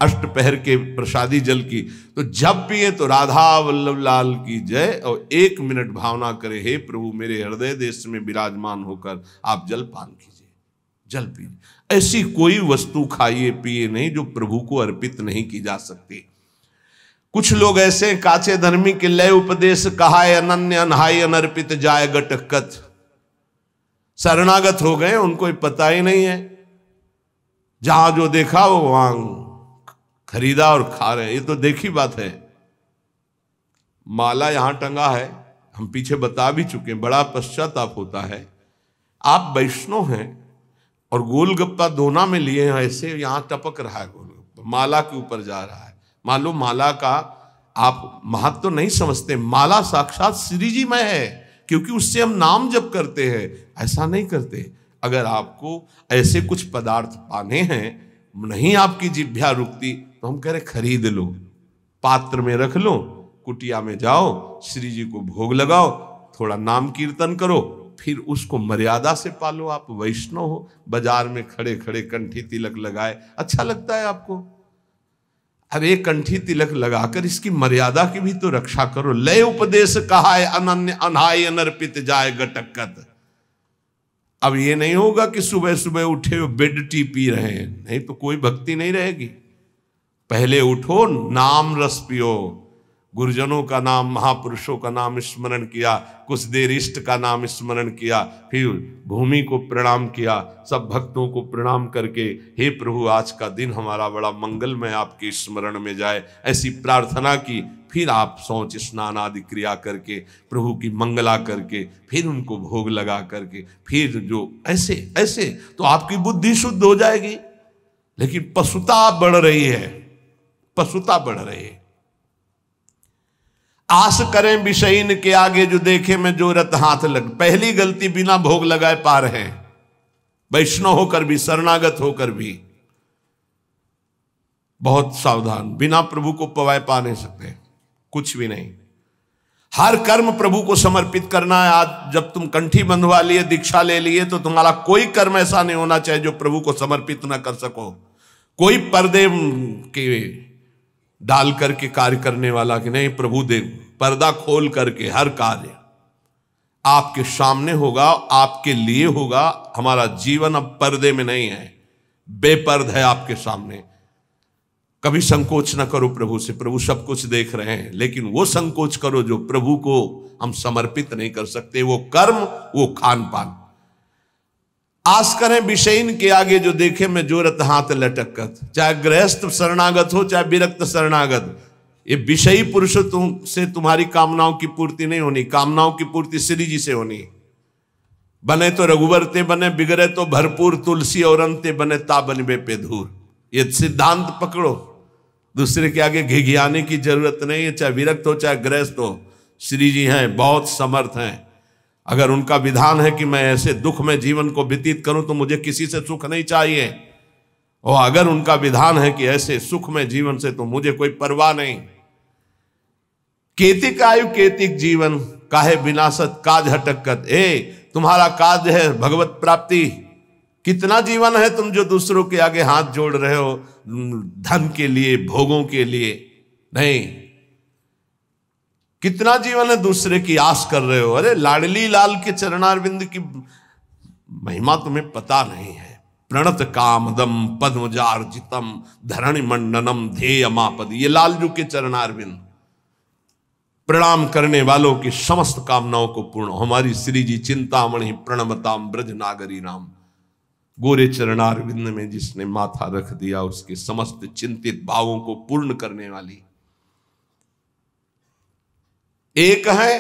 अष्ट पहर के प्रसादी जल की तो जब पिए तो राधा वल्लभ लाल की जय और एक मिनट भावना करे हे प्रभु मेरे हृदय देश में विराजमान होकर आप जल पान कीजिए जल पीजिए ऐसी कोई वस्तु खाइए पिए नहीं जो प्रभु को अर्पित नहीं की जा सकती कुछ लोग ऐसे काचे धर्मी के लय उपदेश कहा अनन्य अनहाय अनर्पित जाय गटकत शरणागत हो गए उनको पता ही नहीं है जहां जो देखा वो वहां खरीदा और खा रहे ये तो देखी बात है माला यहां टंगा है हम पीछे बता भी चुके बड़ा पश्चाताप होता है आप वैष्णव हैं और गोलगप्पा दोना में लिए हैं ऐसे यहाँ टपक रहा है गोलगप्पा माला के ऊपर जा रहा है मालूम माला का आप महत्व तो नहीं समझते माला साक्षात श्री जी में है क्योंकि उससे हम नाम जप करते हैं ऐसा नहीं करते अगर आपको ऐसे कुछ पदार्थ पाने हैं नहीं आपकी जिभ्या रुकती तो हम कह रहे खरीद लो पात्र में रख लो कुटिया में जाओ श्री जी को भोग लगाओ थोड़ा नाम कीर्तन करो फिर उसको मर्यादा से पालो आप वैष्णव हो बाजार में खड़े खड़े कंठी तिलक लगाए अच्छा लगता है आपको अब एक कंठी तिलक लगाकर इसकी मर्यादा की भी तो रक्षा करो लय उपदेश कहा है अनन्य अनहाय अनर्पित जाए गटकत अब ये नहीं होगा कि सुबह सुबह उठे बेड टी पी रहे हैं नहीं तो कोई भक्ति नहीं रहेगी पहले उठो नाम रस पियो गुरुजनों का नाम महापुरुषों का नाम स्मरण किया कुछ देर इष्ट का नाम स्मरण किया फिर भूमि को प्रणाम किया सब भक्तों को प्रणाम करके हे प्रभु आज का दिन हमारा बड़ा मंगलमय आपके स्मरण में जाए ऐसी प्रार्थना की फिर आप सोच स्नान आदि क्रिया करके प्रभु की मंगला करके फिर उनको भोग लगा करके फिर जो ऐसे ऐसे तो आपकी बुद्धि शुद्ध हो जाएगी लेकिन पशुता बढ़ रही है पशुता बढ़ रही है आस करें विषयन के आगे जो देखे में जो रत हाथ लग पहली गलती बिना भोग लगाए रहे हैं वैष्णव होकर भी शरणागत होकर भी बहुत सावधान बिना प्रभु को पवाए पा नहीं सकते कुछ भी नहीं हर कर्म प्रभु को समर्पित करना है आज जब तुम कंठी बंधवा लिए दीक्षा ले लिए तो तुम्हारा कोई कर्म ऐसा नहीं होना चाहिए जो प्रभु को समर्पित ना कर सको कोई पर्दे के डाल करके कार्य करने वाला कि नहीं प्रभु देव पर्दा खोल करके हर कार्य आपके सामने होगा आपके लिए होगा हमारा जीवन अब पर्दे में नहीं है बेपर्द है आपके सामने कभी संकोच ना करो प्रभु से प्रभु सब कुछ देख रहे हैं लेकिन वो संकोच करो जो प्रभु को हम समर्पित नहीं कर सकते वो कर्म वो खान पान आस करें विषयन के आगे जो देखे मैं जोरत हाथ लटकत चाहे गृहस्थ शरणागत हो चाहे विरक्त शरणागत ये विषयी पुरुष तुम से तुम्हारी कामनाओं की पूर्ति नहीं होनी कामनाओं की पूर्ति श्री जी से होनी बने तो रघुवरते बने बिगड़े तो भरपूर तुलसी और अंते बने बे पे धूर ये सिद्धांत पकड़ो दूसरे के आगे घिघियाने की जरूरत नहीं है चाहे विरक्त हो चाहे गृहस्थ हो श्री जी हैं बहुत समर्थ हैं अगर उनका विधान है कि मैं ऐसे दुख में जीवन को व्यतीत करूं तो मुझे किसी से सुख नहीं चाहिए और अगर उनका विधान है कि ऐसे सुख में जीवन से तो मुझे कोई परवाह नहीं केतिक आयु केतिक जीवन काहे विनाशत काज हटकत ए तुम्हारा काज है भगवत प्राप्ति कितना जीवन है तुम जो दूसरों के आगे हाथ जोड़ रहे हो धन के लिए भोगों के लिए नहीं कितना जीवन है दूसरे की आस कर रहे हो अरे लाडली लाल के चरणारविंद की महिमा तुम्हें पता नहीं है प्रणत कामदम पद्मजार्जितम धरणि मंडनम ध्येय मापद ये लालजू के चरणारविंद प्रणाम करने वालों की समस्त कामनाओं को पूर्ण हमारी श्री जी चिंतामणि प्रणमताम ब्रज नागरी नाम गोरे चरणारविंद में जिसने माथा रख दिया उसके समस्त चिंतित भावों को पूर्ण करने वाली एक है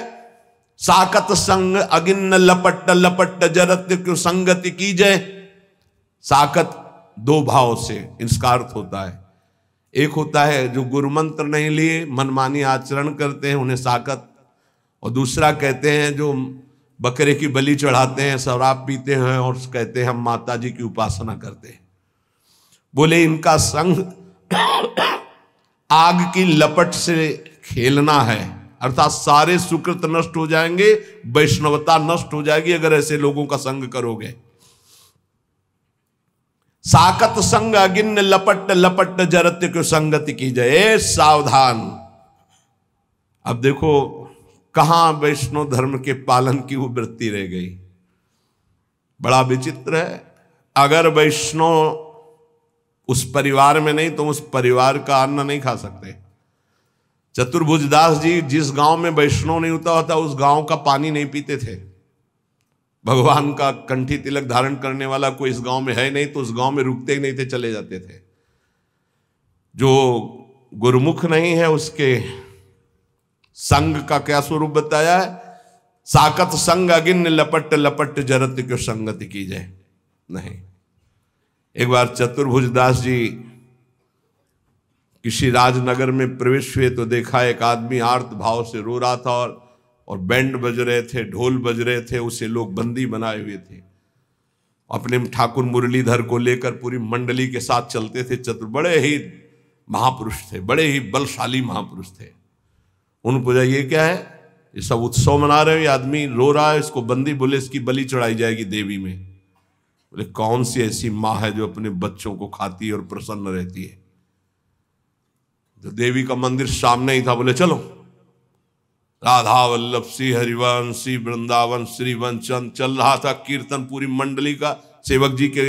साकत संग अगिन्न लपट लपट जरत क्यों संगति की जय साकत दो भाव से इसका अर्थ होता है एक होता है जो गुरु मंत्र नहीं लिए मनमानी आचरण करते हैं उन्हें साकत और दूसरा कहते हैं जो बकरे की बलि चढ़ाते हैं शराब पीते हैं और कहते हैं हम माता जी की उपासना करते हैं बोले इनका संग आग की लपट से खेलना है अर्थात सारे सुकृत नष्ट हो जाएंगे वैष्णवता नष्ट हो जाएगी अगर ऐसे लोगों का संग करोगे साकत संग अगिन लपट लपट जरत्य को संगति की जय सावधान अब देखो कहा वैष्णव धर्म के पालन की वो वृत्ति रह गई बड़ा विचित्र है अगर वैष्णव उस परिवार में नहीं तो उस परिवार का अन्न नहीं खा सकते चतुर्भुज दास जी जिस गांव में वैष्णव नहीं होता होता उस गांव का पानी नहीं पीते थे भगवान का कंठी तिलक धारण करने वाला कोई इस गांव में है नहीं तो उस गांव में रुकते ही नहीं थे चले जाते थे जो गुरुमुख नहीं है उसके संग का क्या स्वरूप बताया है साकत संग अगिन लपट लपट जरत क्यों संगति की जाए नहीं एक बार चतुर्भुज दास जी किसी राजनगर में प्रवेश हुए तो देखा एक आदमी आर्त भाव से रो रहा था और और बैंड बज रहे थे ढोल बज रहे थे उसे लोग बंदी बनाए हुए थे अपने ठाकुर मुरलीधर को लेकर पूरी मंडली के साथ चलते थे चतुर बड़े ही महापुरुष थे बड़े ही बलशाली महापुरुष थे उन पूछा ये क्या है ये सब उत्सव मना रहे हो आदमी रो रहा है इसको बंदी बोले इसकी बलि चढ़ाई जाएगी देवी में बोले कौन सी ऐसी माँ है जो अपने बच्चों को खाती है और प्रसन्न रहती है जो तो देवी का मंदिर सामने ही था बोले चलो राधा वल्लभ श्री हरिवंश श्री वृंदावन श्री वंचन चल रहा था कीर्तन पूरी मंडली का सेवक जी के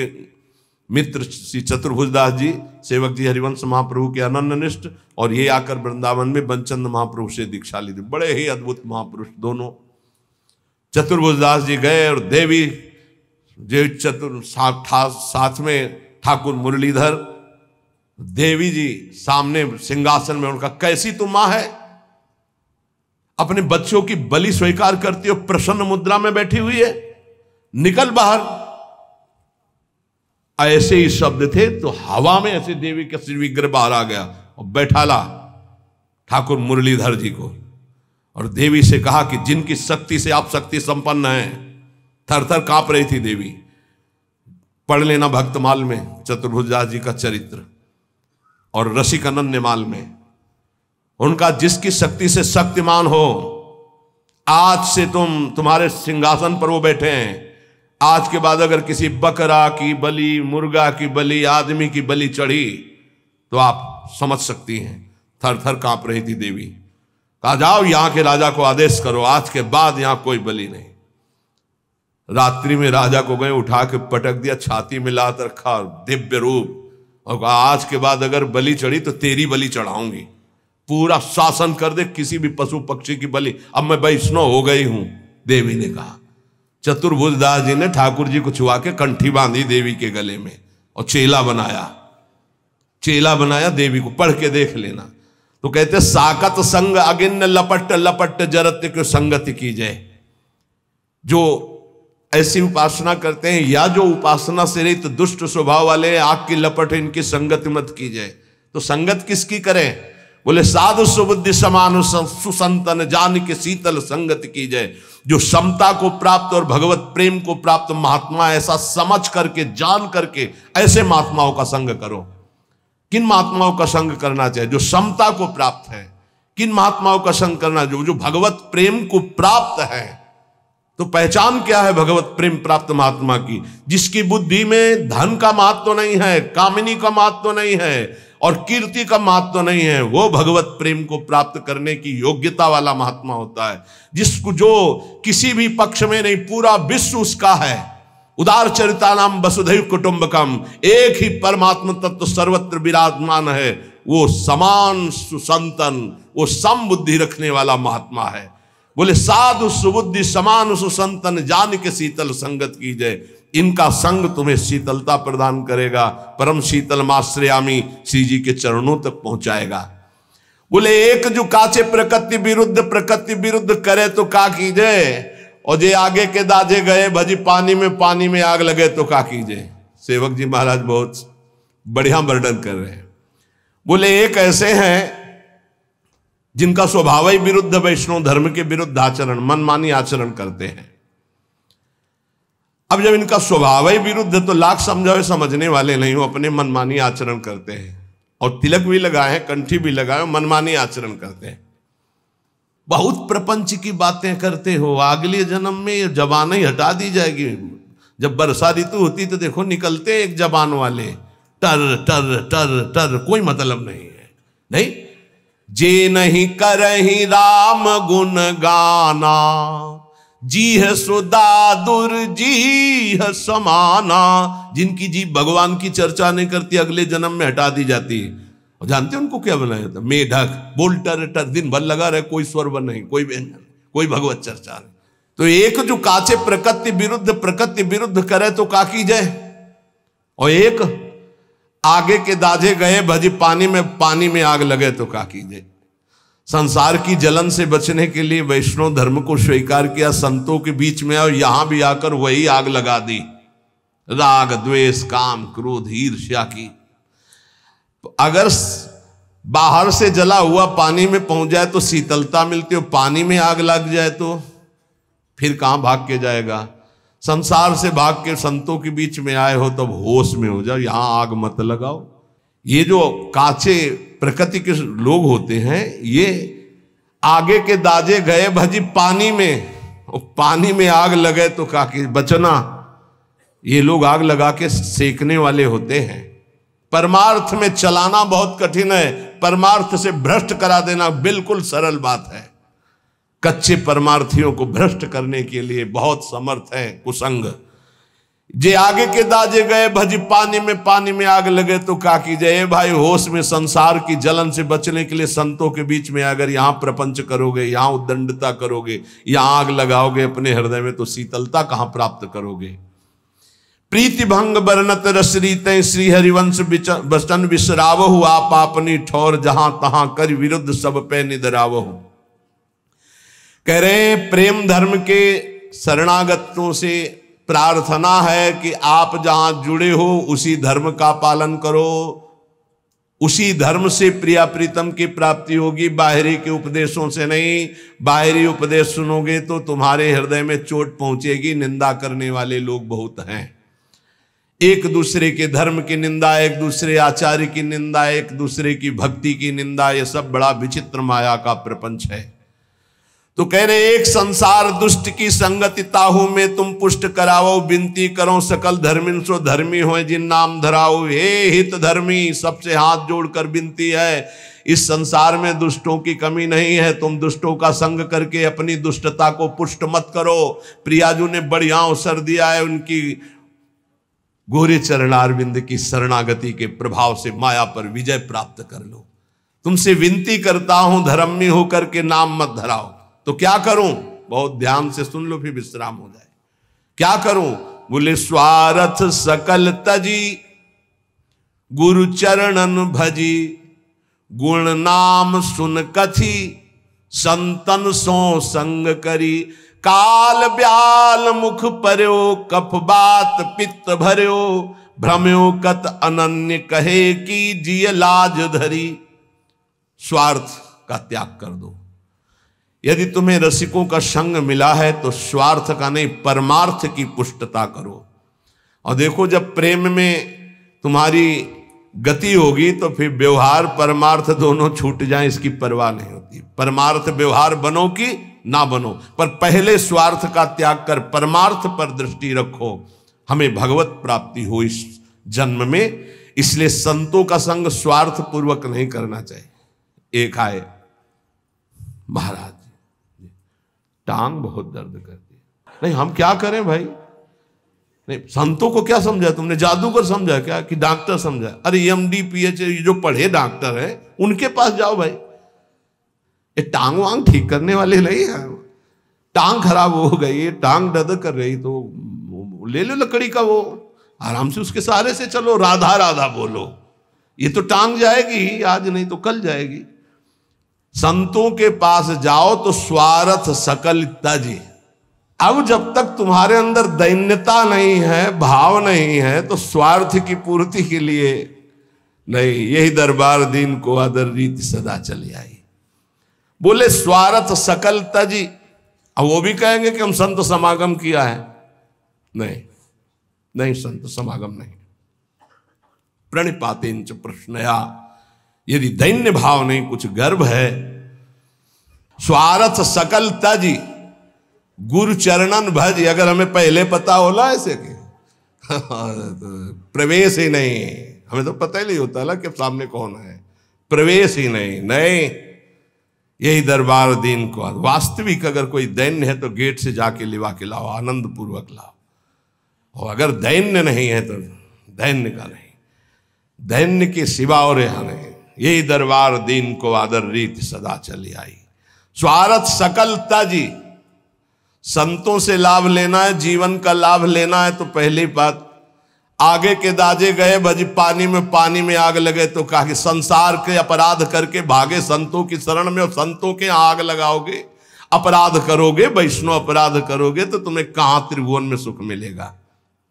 मित्र श्री चतुर्भुजदास जी सेवक जी हरिवंश महाप्रभु के अनन्य निष्ठ और ये आकर वृंदावन में बनचंद महाप्रभु से दीक्षा ली थी बड़े ही अद्भुत महापुरुष दोनों चतुर्भुजदास जी गए और देवी देव चतुर साथ, साथ में ठाकुर मुरलीधर देवी जी सामने सिंहासन में उनका कैसी तू मां है अपने बच्चों की बलि स्वीकार करती हो प्रसन्न मुद्रा में बैठी हुई है निकल बाहर ऐसे ही शब्द थे तो हवा में ऐसे देवी का श्री विग्रह बाहर आ गया और बैठाला ठाकुर मुरलीधर जी को और देवी से कहा कि जिनकी शक्ति से आप शक्ति संपन्न हैं थर थर कांप रही थी देवी पढ़ लेना भक्तमाल में चतुर्भुजा जी का चरित्र और रसिक अनन्य माल में उनका जिसकी शक्ति से शक्तिमान हो आज से तुम तुम्हारे सिंहासन पर वो बैठे हैं आज के बाद अगर किसी बकरा की बलि मुर्गा की बलि आदमी की बलि चढ़ी तो आप समझ सकती हैं थर थर कांप रही थी देवी कहा जाओ यहां के राजा को आदेश करो आज के बाद यहां कोई बलि नहीं रात्रि में राजा को गए उठा के पटक दिया छाती में लात रखा दिव्य रूप और आज के बाद अगर बलि चढ़ी तो तेरी बलि चढ़ाऊंगी पूरा शासन कर दे किसी भी पशु पक्षी की बलि अब मैं वैष्णव हो गई हूं देवी ने कहा चतुर्भुज दास जी ने ठाकुर जी को छुआ के कंठी बांधी देवी के गले में और चेला बनाया चेला बनाया देवी को पढ़ के देख लेना तो कहते साकत संग अगिन लपट लपट जरत को संगति की जय जो ऐसी उपासना करते हैं या जो उपासना से रहित तो दुष्ट स्वभाव वाले आग की लपट इनकी संगत मत की जाए तो संगत किसकी करें बोले साधु सुबुद्धि समान सुसंतन जान के शीतल संगत की जाए जो समता को प्राप्त और भगवत प्रेम को प्राप्त महात्मा ऐसा समझ करके जान करके ऐसे महात्माओं का संग करो किन महात्माओं का संग करना चाहिए जो समता को प्राप्त है किन महात्माओं का संग करना जो जो भगवत प्रेम को प्राप्त है तो पहचान क्या है भगवत प्रेम प्राप्त महात्मा की जिसकी बुद्धि में धन का महत्व नहीं है कामिनी का महत्व नहीं है और कीर्ति का महत्व नहीं है वो भगवत प्रेम को प्राप्त करने की योग्यता वाला महात्मा होता है जिसको जो किसी भी पक्ष में नहीं पूरा विश्व उसका है उदार चरिता नाम वसुधैव कुटुंबकम एक ही परमात्म तत्व सर्वत्र विराजमान है वो समान सुसंतन वो समबुद्धि रखने वाला महात्मा है बोले साधु सुबुद्धि समान सुसंतन जान के शीतल संगत की जय इनका संग तुम्हें शीतलता प्रदान करेगा परम शीतल माश्रयामी श्री जी के चरणों तक पहुंचाएगा बोले एक जो काचे प्रकृति विरुद्ध प्रकृति विरुद्ध करे तो का कीजे और जे आगे के दाजे गए भजी पानी में पानी में आग लगे तो का कीजे सेवक जी महाराज बहुत बढ़िया वर्णन कर रहे हैं बोले एक ऐसे हैं जिनका स्वभाव ही विरुद्ध वैष्णव धर्म के विरुद्ध आचरण मनमानी आचरण करते हैं अब जब इनका स्वभाव ही विरुद्ध तो लाख समझावे समझने वाले नहीं हो अपने मनमानी आचरण करते हैं और तिलक भी लगाए हैं कंठी भी लगाए मनमानी आचरण करते हैं बहुत प्रपंच की बातें करते हो अगले जन्म में ये जबान ही हटा दी जाएगी जब वर्षा ऋतु होती तो देखो निकलते एक जबान वाले टर टर टर टर कोई मतलब नहीं है नहीं जे नहीं करही राम गुण गाना जीह सुदादुर जीह समाना जिनकी जी भगवान की चर्चा नहीं करती अगले जन्म में हटा दी जाती है और जानते हैं उनको क्या बनाया जाता मेढक बोल्टर टर दिन भर लगा रहे कोई स्वर बन नहीं कोई व्यंजन कोई भगवत चर्चा नहीं तो एक जो काचे प्रकृति विरुद्ध प्रकृति विरुद्ध करे तो काकी जय और एक आगे के दाझे गए भजी पानी में पानी में आग लगे तो का कीजिए संसार की जलन से बचने के लिए वैष्णव धर्म को स्वीकार किया संतों के बीच में और यहां भी आकर वही आग लगा दी राग द्वेष काम क्रोध ईर्ष्या की अगर बाहर से जला हुआ पानी में पहुंच जाए तो शीतलता मिलती हो पानी में आग लग जाए तो फिर कहां भाग के जाएगा संसार से भाग के संतों के बीच में आए हो तब होश में हो जाओ यहां आग मत लगाओ ये जो काचे प्रकृति के लोग होते हैं ये आगे के दाजे गए भाजी पानी में पानी में आग लगे तो का बचना ये लोग आग लगा के सेकने वाले होते हैं परमार्थ में चलाना बहुत कठिन है परमार्थ से भ्रष्ट करा देना बिल्कुल सरल बात है कच्चे परमार्थियों को भ्रष्ट करने के लिए बहुत समर्थ हैं कुसंग जे आगे के दाजे गए भजी पानी में पानी में आग लगे तो का की जाए भाई होश में संसार की जलन से बचने के लिए संतों के बीच में अगर यहां प्रपंच करोगे यहां उद्दंडता करोगे यहाँ आग लगाओगे अपने हृदय में तो शीतलता कहाँ प्राप्त करोगे प्रीति भंग बरनत रसरीत श्री हरिवंश वचन विसरावहु आप अपनी ठौर जहां तहां कर विरुद्ध सब पे निधरावहु कह रहे हैं प्रेम धर्म के शरणागतों से प्रार्थना है कि आप जहां जुड़े हो उसी धर्म का पालन करो उसी धर्म से प्रिया प्रीतम की प्राप्ति होगी बाहरी के उपदेशों से नहीं बाहरी उपदेश सुनोगे तो तुम्हारे हृदय में चोट पहुंचेगी निंदा करने वाले लोग बहुत हैं एक दूसरे के धर्म की निंदा एक दूसरे आचार्य की निंदा एक दूसरे की भक्ति की निंदा यह सब बड़ा विचित्र माया का प्रपंच है तो कह रहे एक संसार दुष्ट की संगति ताहू में तुम पुष्ट कराओ विनती करो सकल धर्मिन सो धर्मी हो जिन नाम धराओ हे हित धर्मी सबसे हाथ जोड़कर विनती है इस संसार में दुष्टों की कमी नहीं है तुम दुष्टों का संग करके अपनी दुष्टता को पुष्ट मत करो प्रियाजू ने बढ़िया अवसर दिया है उनकी गोरे चरणारविंद की शरणागति के प्रभाव से माया पर विजय प्राप्त कर लो तुमसे विनती करता हूं धर्मी होकर के नाम मत धराओ तो क्या करूं बहुत ध्यान से सुन लो फिर विश्राम हो जाए क्या करूं बोले स्वार्थ सकल तजी गुरु चरणन भजी गुण नाम सुन कथी संतन सो संग करी काल ब्याल मुख पर्यो कफ बात पित्त भर्यो भ्रम्यो कत अनन्य कहे की जिय लाज धरी स्वार्थ का त्याग कर दो यदि तुम्हें रसिकों का संग मिला है तो स्वार्थ का नहीं परमार्थ की पुष्टता करो और देखो जब प्रेम में तुम्हारी गति होगी तो फिर व्यवहार परमार्थ दोनों छूट जाए इसकी परवाह नहीं होती परमार्थ व्यवहार बनो कि ना बनो पर पहले स्वार्थ का त्याग कर परमार्थ पर दृष्टि रखो हमें भगवत प्राप्ति हो इस जन्म में इसलिए संतों का संग स्वार्थ पूर्वक नहीं करना चाहिए एक आए महाराज टांग बहुत दर्द करती है नहीं हम क्या करें भाई नहीं संतों को क्या समझा तुमने जादूगर समझा क्या कि डॉक्टर समझा अरे एम डी पी एच जो पढ़े डॉक्टर हैं उनके पास जाओ भाई ये टांग वांग ठीक करने वाले नहीं है टांग खराब हो गई टांग दर्द कर रही तो ले लो लकड़ी का वो आराम से उसके सहारे से चलो राधा राधा बोलो ये तो टांग जाएगी आज नहीं तो कल जाएगी संतों के पास जाओ तो स्वार्थ सकल तज अब जब तक तुम्हारे अंदर दैन्यता नहीं है भाव नहीं है तो स्वार्थ की पूर्ति के लिए नहीं यही दरबार दीन को आदर रीत सदा चली आई बोले स्वार्थ सकल तजी अब वो भी कहेंगे कि हम संत समागम किया है नहीं नहीं संत समागम नहीं प्रणिपातेन प्रश्नया यदि दैन्य भाव नहीं कुछ गर्व है स्वार्थ सकल तज गुरु चरणन भज अगर हमें पहले पता होला ऐसे के प्रवेश ही नहीं हमें तो पता ही नहीं होता ला कि सामने कौन है प्रवेश ही नहीं नहीं यही दरबार दीन को वास्तविक अगर कोई दैन्य है तो गेट से जाके लिवा के लाओ आनंद पूर्वक लाओ और अगर दैन्य नहीं है तो दैन्य का नहीं दैन्य के सिवा और यहाँ नहीं यही दरबार दीन को आदर रीत सदा चली आई स्वारत सकलता जी संतों से लाभ लेना है जीवन का लाभ लेना है तो पहली बात आगे के दाजे गए भजी पानी में पानी में आग लगे तो कहा कि संसार के अपराध करके भागे संतों की शरण में और संतों के आग लगाओगे अपराध करोगे वैष्णव अपराध करोगे तो तुम्हें कहां त्रिभुवन में सुख मिलेगा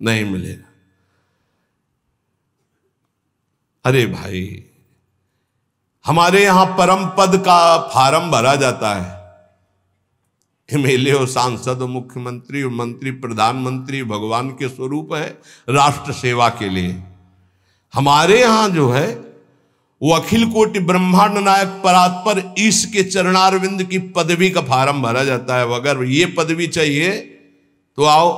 नहीं मिलेगा अरे भाई हमारे यहां परम पद का फार्म भरा जाता है एमएलए ए सांसद हो मुख्यमंत्री और मंत्री प्रधानमंत्री भगवान के स्वरूप है राष्ट्र सेवा के लिए हमारे यहां जो है वो अखिल कोटि ब्रह्मांड नायक परात्पर ईश के चरणारविंद की पदवी का फार्म भरा जाता है अगर ये पदवी चाहिए तो आओ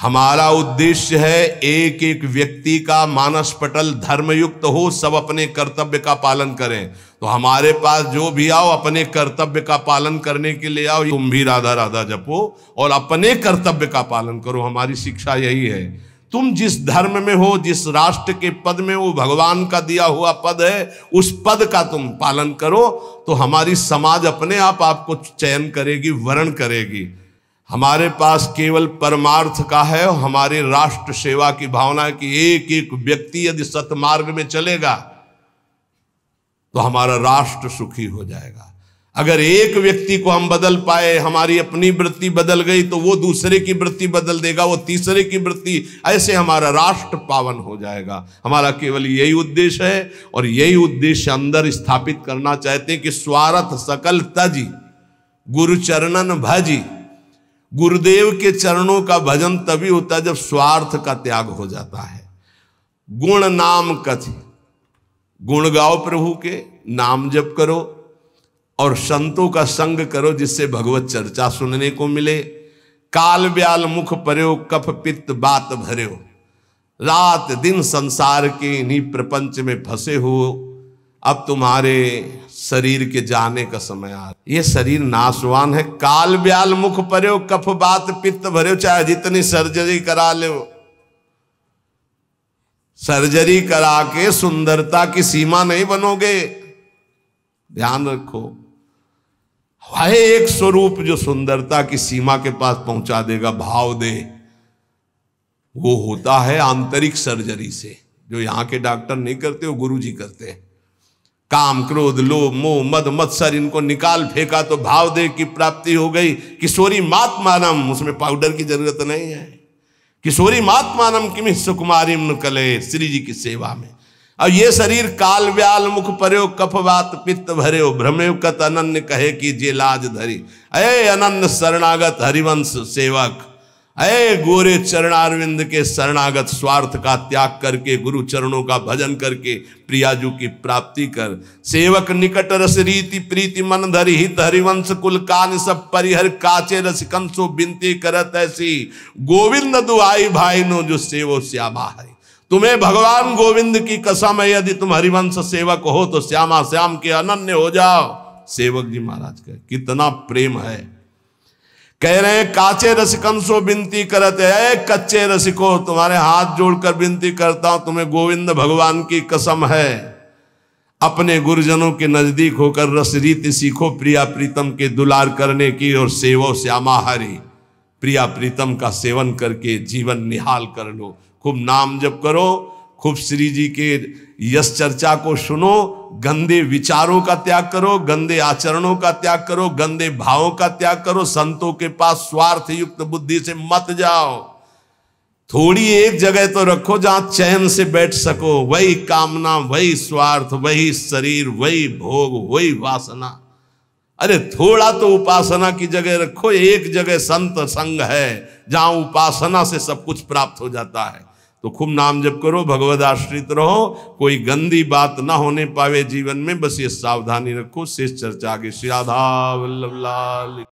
हमारा उद्देश्य है एक एक व्यक्ति का मानस पटल धर्मयुक्त हो सब अपने कर्तव्य का पालन करें तो हमारे पास जो भी आओ अपने कर्तव्य का पालन करने के लिए आओ तुम भी राधा राधा जपो और अपने कर्तव्य का पालन करो हमारी शिक्षा यही है तुम जिस धर्म में हो जिस राष्ट्र के पद में हो भगवान का दिया हुआ पद है उस पद का तुम पालन करो तो हमारी समाज अपने आप आपको चयन करेगी वर्ण करेगी हमारे पास केवल परमार्थ का है और हमारे राष्ट्र सेवा की भावना की एक एक व्यक्ति यदि सतमार्ग में चलेगा तो हमारा राष्ट्र सुखी हो जाएगा अगर एक व्यक्ति को हम बदल पाए हमारी अपनी वृत्ति बदल गई तो वो दूसरे की वृत्ति बदल देगा वो तीसरे की वृत्ति ऐसे हमारा राष्ट्र पावन हो जाएगा हमारा केवल यही उद्देश्य है और यही उद्देश्य अंदर स्थापित करना चाहते हैं कि स्वार्थ सकल तजी गुरुचरणन भजी गुरुदेव के चरणों का भजन तभी होता है जब स्वार्थ का त्याग हो जाता है गुण नाम कथ गुण गाओ प्रभु के नाम जप करो और संतों का संग करो जिससे भगवत चर्चा सुनने को मिले काल ब्याल मुख पर्यो कफ पित्त बात हो रात दिन संसार के इन्हीं प्रपंच में फंसे हो अब तुम्हारे शरीर के जाने का समय आ ये शरीर नाशवान है काल ब्याल मुख पर कफ बात पित्त भरे चाहे जितनी सर्जरी करा ले सर्जरी करा के सुंदरता की सीमा नहीं बनोगे ध्यान रखो है एक स्वरूप जो सुंदरता की सीमा के पास पहुंचा देगा भाव दे वो होता है आंतरिक सर्जरी से जो यहां के डॉक्टर नहीं करते वो जी करते हैं काम क्रोध लोभ मोह मद मत्सर इनको निकाल फेंका तो भाव दे की प्राप्ति हो गई किशोरी मात मानम उसमें पाउडर की जरूरत नहीं है किशोरी मात मानम किम सुकुमारी कले श्री जी की सेवा में अब ये शरीर काल व्याल मुख पर्यो कफवात पित्त भरे भ्रमेव कत अनन्य कहे कि जे लाज धरी अय अनन्य शरणागत हरिवंश सेवक अय गोरे चरणारविंद के शरणागत स्वार्थ का त्याग करके गुरु चरणों का भजन करके प्रियाजू की प्राप्ति कर सेवक निकट रस रीति प्रीति मन धरि हित हरिवंश कुल कान सब परिहर काचे रस कंसो बिनती करत ऐसी गोविंद दुआई भाई नो जो सेवो श्यामा है तुम्हें भगवान गोविंद की कसम है यदि तुम हरिवंश सेवक हो तो श्यामा श्याम के अनन्य हो जाओ सेवक जी महाराज का कितना प्रेम है कह रहे हैं काचे रसिकम सो विनती करते है कच्चे रसिको तुम्हारे हाथ जोड़कर विनती करता हूं तुम्हें गोविंद भगवान की कसम है अपने गुरुजनों के नजदीक होकर रस रीति सीखो प्रिया प्रीतम के दुलार करने की और सेवो हरी प्रिया प्रीतम का सेवन करके जीवन निहाल कर लो खूब नाम जप करो खूब श्री जी के यश चर्चा को सुनो गंदे विचारों का त्याग करो गंदे आचरणों का त्याग करो गंदे भावों का त्याग करो संतों के पास स्वार्थ युक्त बुद्धि से मत जाओ थोड़ी एक जगह तो रखो जहां चैन से बैठ सको वही कामना वही स्वार्थ वही शरीर वही भोग वही वासना अरे थोड़ा तो उपासना की जगह रखो एक जगह संत संग है जहां उपासना से सब कुछ प्राप्त हो जाता है तो खूब नाम जप करो भगवत आश्रित रहो कोई गंदी बात ना होने पावे जीवन में बस ये सावधानी रखो शेष चर्चा के श्री राधा वल्लभ लाल